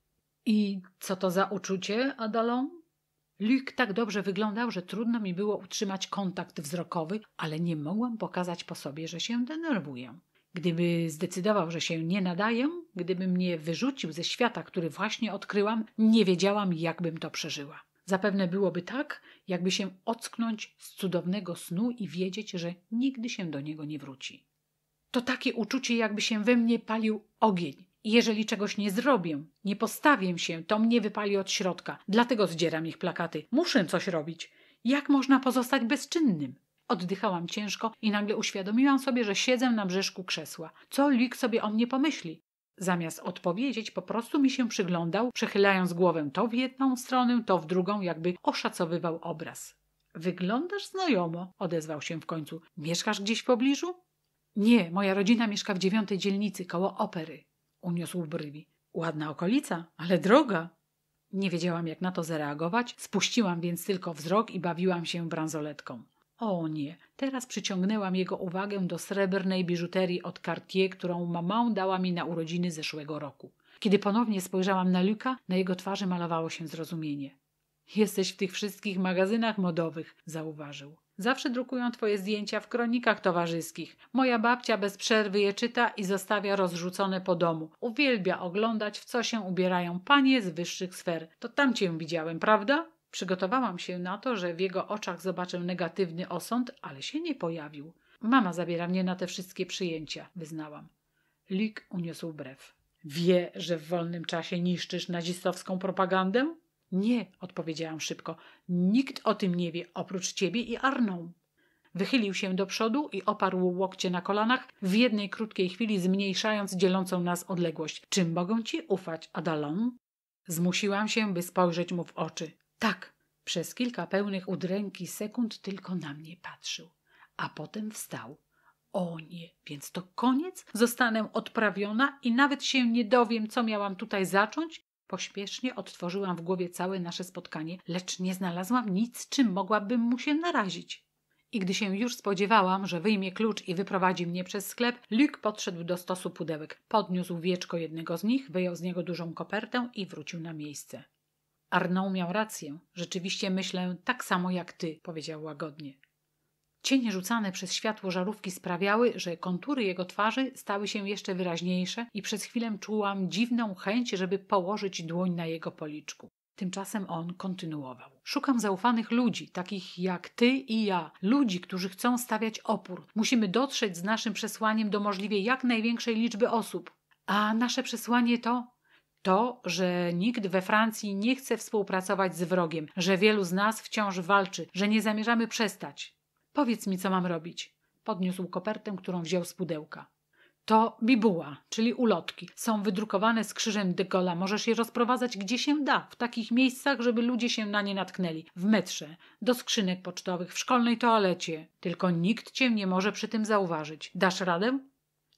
I co to za uczucie, Adalon? Luke tak dobrze wyglądał, że trudno mi było utrzymać kontakt wzrokowy, ale nie mogłam pokazać po sobie, że się denerwuję. Gdyby zdecydował, że się nie nadaję, gdyby mnie wyrzucił ze świata, który właśnie odkryłam, nie wiedziałam, jakbym to przeżyła. Zapewne byłoby tak, jakby się ocknąć z cudownego snu i wiedzieć, że nigdy się do niego nie wróci. To takie uczucie, jakby się we mnie palił ogień. I jeżeli czegoś nie zrobię, nie postawię się, to mnie wypali od środka. Dlatego zdzieram ich plakaty. Muszę coś robić. Jak można pozostać bezczynnym? Oddychałam ciężko i nagle uświadomiłam sobie, że siedzę na brzeszku krzesła. Co Lik sobie o mnie pomyśli? Zamiast odpowiedzieć, po prostu mi się przyglądał, przechylając głowę to w jedną stronę, to w drugą, jakby oszacowywał obraz. Wyglądasz znajomo, odezwał się w końcu. Mieszkasz gdzieś w pobliżu? Nie, moja rodzina mieszka w dziewiątej dzielnicy, koło opery. Uniósł brwi. Ładna okolica, ale droga. Nie wiedziałam, jak na to zareagować, spuściłam więc tylko wzrok i bawiłam się bransoletką. O nie, teraz przyciągnęłam jego uwagę do srebrnej biżuterii od Cartier, którą mamą dała mi na urodziny zeszłego roku. Kiedy ponownie spojrzałam na Luka, na jego twarzy malowało się zrozumienie. Jesteś w tych wszystkich magazynach modowych, zauważył. Zawsze drukują twoje zdjęcia w kronikach towarzyskich. Moja babcia bez przerwy je czyta i zostawia rozrzucone po domu. Uwielbia oglądać, w co się ubierają panie z wyższych sfer. To tam cię widziałem, prawda? Przygotowałam się na to, że w jego oczach zobaczę negatywny osąd, ale się nie pojawił. Mama zabiera mnie na te wszystkie przyjęcia, wyznałam. Lik uniósł brew. Wie, że w wolnym czasie niszczysz nazistowską propagandę? Nie, odpowiedziałam szybko. Nikt o tym nie wie, oprócz ciebie i Arną. Wychylił się do przodu i oparł łokcie na kolanach, w jednej krótkiej chwili zmniejszając dzielącą nas odległość. Czym mogę ci ufać, Adalon? Zmusiłam się, by spojrzeć mu w oczy. Tak, przez kilka pełnych udręki sekund tylko na mnie patrzył, a potem wstał. O nie, więc to koniec? Zostanę odprawiona i nawet się nie dowiem, co miałam tutaj zacząć? Pośpiesznie odtworzyłam w głowie całe nasze spotkanie, lecz nie znalazłam nic, czym mogłabym mu się narazić. I gdy się już spodziewałam, że wyjmie klucz i wyprowadzi mnie przez sklep, Luke podszedł do stosu pudełek, podniósł wieczko jednego z nich, wyjął z niego dużą kopertę i wrócił na miejsce. Arnaud miał rację. Rzeczywiście myślę tak samo jak ty, powiedział łagodnie. Cienie rzucane przez światło żarówki sprawiały, że kontury jego twarzy stały się jeszcze wyraźniejsze i przez chwilę czułam dziwną chęć, żeby położyć dłoń na jego policzku. Tymczasem on kontynuował. Szukam zaufanych ludzi, takich jak ty i ja, ludzi, którzy chcą stawiać opór. Musimy dotrzeć z naszym przesłaniem do możliwie jak największej liczby osób. A nasze przesłanie to to, że nikt we Francji nie chce współpracować z wrogiem, że wielu z nas wciąż walczy, że nie zamierzamy przestać. Powiedz mi, co mam robić. Podniósł kopertę, którą wziął z pudełka. To bibuła, czyli ulotki. Są wydrukowane z krzyżem de Gaulle'a. Możesz je rozprowadzać gdzie się da, w takich miejscach, żeby ludzie się na nie natknęli. W metrze, do skrzynek pocztowych, w szkolnej toalecie. Tylko nikt cię nie może przy tym zauważyć. Dasz radę?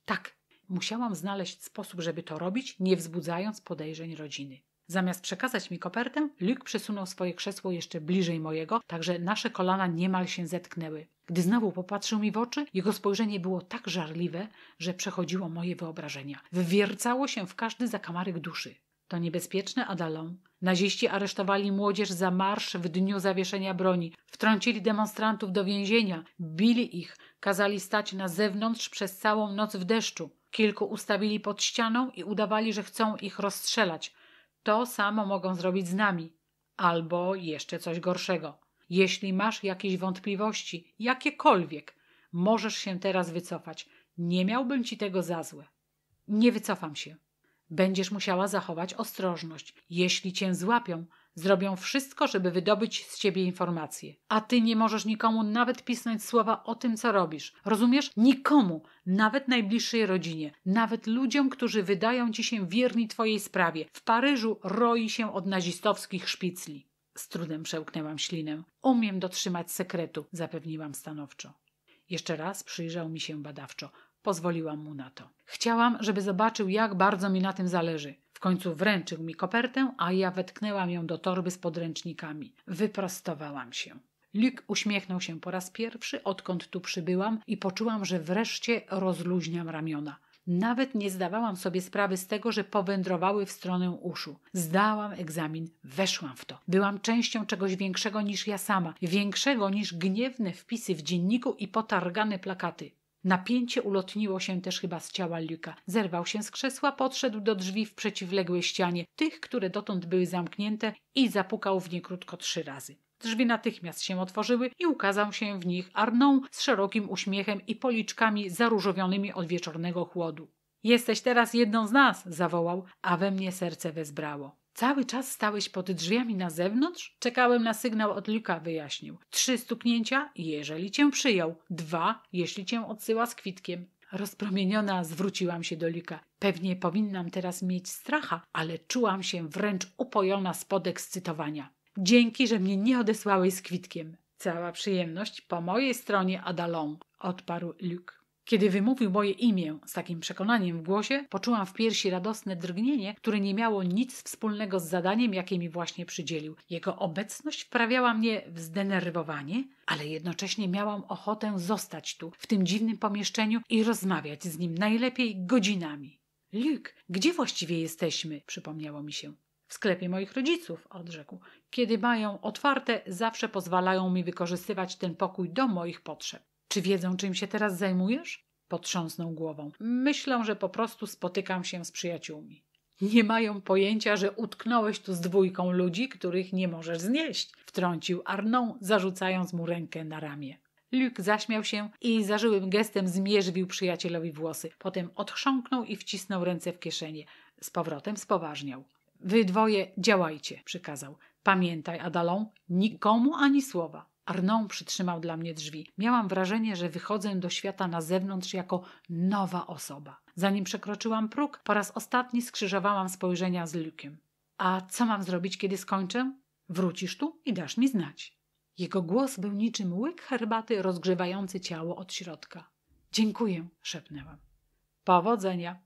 Tak, Musiałam znaleźć sposób, żeby to robić, nie wzbudzając podejrzeń rodziny. Zamiast przekazać mi kopertę, Luke przesunął swoje krzesło jeszcze bliżej mojego, także nasze kolana niemal się zetknęły. Gdy znowu popatrzył mi w oczy, jego spojrzenie było tak żarliwe, że przechodziło moje wyobrażenia. Wwiercało się w każdy zakamarek duszy. To niebezpieczne, Adalon. Naziści aresztowali młodzież za marsz w dniu zawieszenia broni, wtrącili demonstrantów do więzienia, bili ich, kazali stać na zewnątrz przez całą noc w deszczu. Kilku ustawili pod ścianą i udawali, że chcą ich rozstrzelać. To samo mogą zrobić z nami. Albo jeszcze coś gorszego. Jeśli masz jakieś wątpliwości, jakiekolwiek, możesz się teraz wycofać. Nie miałbym ci tego za złe. Nie wycofam się. Będziesz musiała zachować ostrożność. Jeśli cię złapią, Zrobią wszystko, żeby wydobyć z ciebie informacje. A ty nie możesz nikomu nawet pisnąć słowa o tym, co robisz. Rozumiesz? Nikomu, nawet najbliższej rodzinie, nawet ludziom, którzy wydają ci się wierni twojej sprawie. W Paryżu roi się od nazistowskich szpicli. Z trudem przełknęłam ślinę. Umiem dotrzymać sekretu, zapewniłam stanowczo. Jeszcze raz przyjrzał mi się badawczo. Pozwoliłam mu na to. Chciałam, żeby zobaczył, jak bardzo mi na tym zależy. W końcu wręczył mi kopertę, a ja wetknęłam ją do torby z podręcznikami. Wyprostowałam się. Luke uśmiechnął się po raz pierwszy, odkąd tu przybyłam i poczułam, że wreszcie rozluźniam ramiona. Nawet nie zdawałam sobie sprawy z tego, że powędrowały w stronę uszu. Zdałam egzamin, weszłam w to. Byłam częścią czegoś większego niż ja sama, większego niż gniewne wpisy w dzienniku i potargane plakaty. Napięcie ulotniło się też chyba z ciała Luka. Zerwał się z krzesła, podszedł do drzwi w przeciwległej ścianie, tych, które dotąd były zamknięte, i zapukał w nie krótko trzy razy. Drzwi natychmiast się otworzyły i ukazał się w nich Arną z szerokim uśmiechem i policzkami zaróżowionymi od wieczornego chłodu. Jesteś teraz jedną z nas, zawołał, a we mnie serce wezbrało. Cały czas stałeś pod drzwiami na zewnątrz? Czekałem na sygnał od Luka, wyjaśnił. Trzy stuknięcia, jeżeli cię przyjął. Dwa, jeśli cię odsyła z kwitkiem. Rozpromieniona zwróciłam się do Luka. Pewnie powinnam teraz mieć stracha, ale czułam się wręcz upojona z podekscytowania. Dzięki, że mnie nie odesłałeś z kwitkiem. Cała przyjemność po mojej stronie, Adalon, odparł Luke. Kiedy wymówił moje imię z takim przekonaniem w głosie, poczułam w piersi radosne drgnienie, które nie miało nic wspólnego z zadaniem, jakie mi właśnie przydzielił. Jego obecność wprawiała mnie w zdenerwowanie, ale jednocześnie miałam ochotę zostać tu, w tym dziwnym pomieszczeniu i rozmawiać z nim najlepiej godzinami. Luke, gdzie właściwie jesteśmy? przypomniało mi się. W sklepie moich rodziców, odrzekł. Kiedy mają otwarte, zawsze pozwalają mi wykorzystywać ten pokój do moich potrzeb. Czy wiedzą, czym się teraz zajmujesz? Potrząsnął głową. Myślę, że po prostu spotykam się z przyjaciółmi. Nie mają pojęcia, że utknąłeś tu z dwójką ludzi, których nie możesz znieść, wtrącił Arną, zarzucając mu rękę na ramię. Luke zaśmiał się i zażyłym gestem zmierzwił przyjacielowi włosy. Potem odchrząknął i wcisnął ręce w kieszenie. Z powrotem spoważniał. Wy dwoje działajcie, przykazał. Pamiętaj, Adalą, nikomu ani słowa. Arną przytrzymał dla mnie drzwi. Miałam wrażenie, że wychodzę do świata na zewnątrz jako nowa osoba. Zanim przekroczyłam próg, po raz ostatni skrzyżowałam spojrzenia z Lukiem. A co mam zrobić, kiedy skończę? Wrócisz tu i dasz mi znać. Jego głos był niczym łyk herbaty rozgrzewający ciało od środka. Dziękuję, szepnęłam. Powodzenia.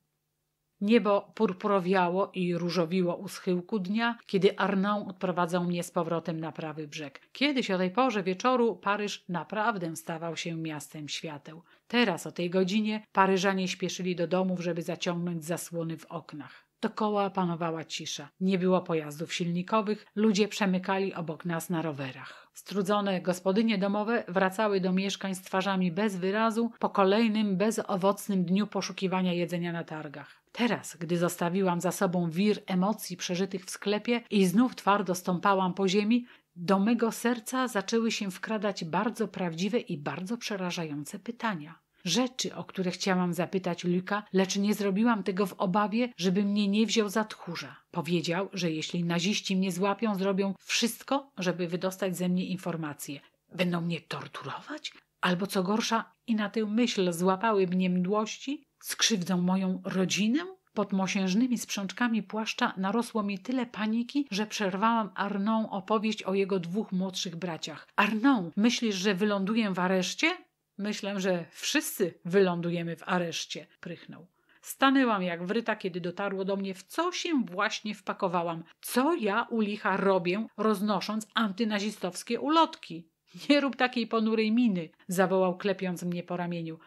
Niebo purpurowiało i różowiło u schyłku dnia, kiedy Arnaud odprowadzał mnie z powrotem na prawy brzeg. Kiedyś o tej porze wieczoru Paryż naprawdę stawał się miastem świateł. Teraz o tej godzinie Paryżanie śpieszyli do domów, żeby zaciągnąć zasłony w oknach. Dokoła panowała cisza. Nie było pojazdów silnikowych, ludzie przemykali obok nas na rowerach. Strudzone gospodynie domowe wracały do mieszkań z twarzami bez wyrazu po kolejnym bezowocnym dniu poszukiwania jedzenia na targach. Teraz, gdy zostawiłam za sobą wir emocji przeżytych w sklepie i znów twardo stąpałam po ziemi, do mego serca zaczęły się wkradać bardzo prawdziwe i bardzo przerażające pytania rzeczy, o które chciałam zapytać Luka, lecz nie zrobiłam tego w obawie, żeby mnie nie wziął za tchórza. Powiedział, że jeśli naziści mnie złapią, zrobią wszystko, żeby wydostać ze mnie informacje. Będą mnie torturować? Albo co gorsza, i na tę myśl złapały mnie mdłości? Skrzywdzą moją rodzinę? Pod mosiężnymi sprzączkami płaszcza narosło mi tyle paniki, że przerwałam Arną opowieść o jego dwóch młodszych braciach. Arną, myślisz, że wyląduję w areszcie? Myślę, że wszyscy wylądujemy w areszcie, prychnął. Stanęłam jak wryta, kiedy dotarło do mnie, w co się właśnie wpakowałam. Co ja u licha robię, roznosząc antynazistowskie ulotki? Nie rób takiej ponurej miny, zawołał, klepiąc mnie po ramieniu.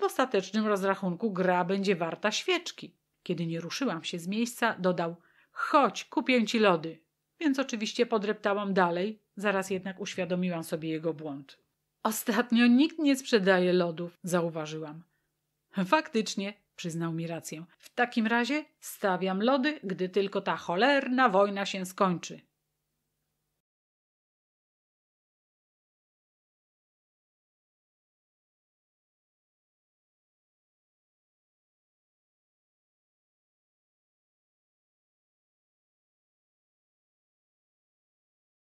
W ostatecznym rozrachunku gra będzie warta świeczki. Kiedy nie ruszyłam się z miejsca, dodał: Chodź, kupię ci lody. Więc oczywiście podreptałam dalej, zaraz jednak uświadomiłam sobie jego błąd. Ostatnio nikt nie sprzedaje lodów, zauważyłam. Faktycznie, przyznał mi rację. W takim razie stawiam lody, gdy tylko ta cholerna wojna się skończy.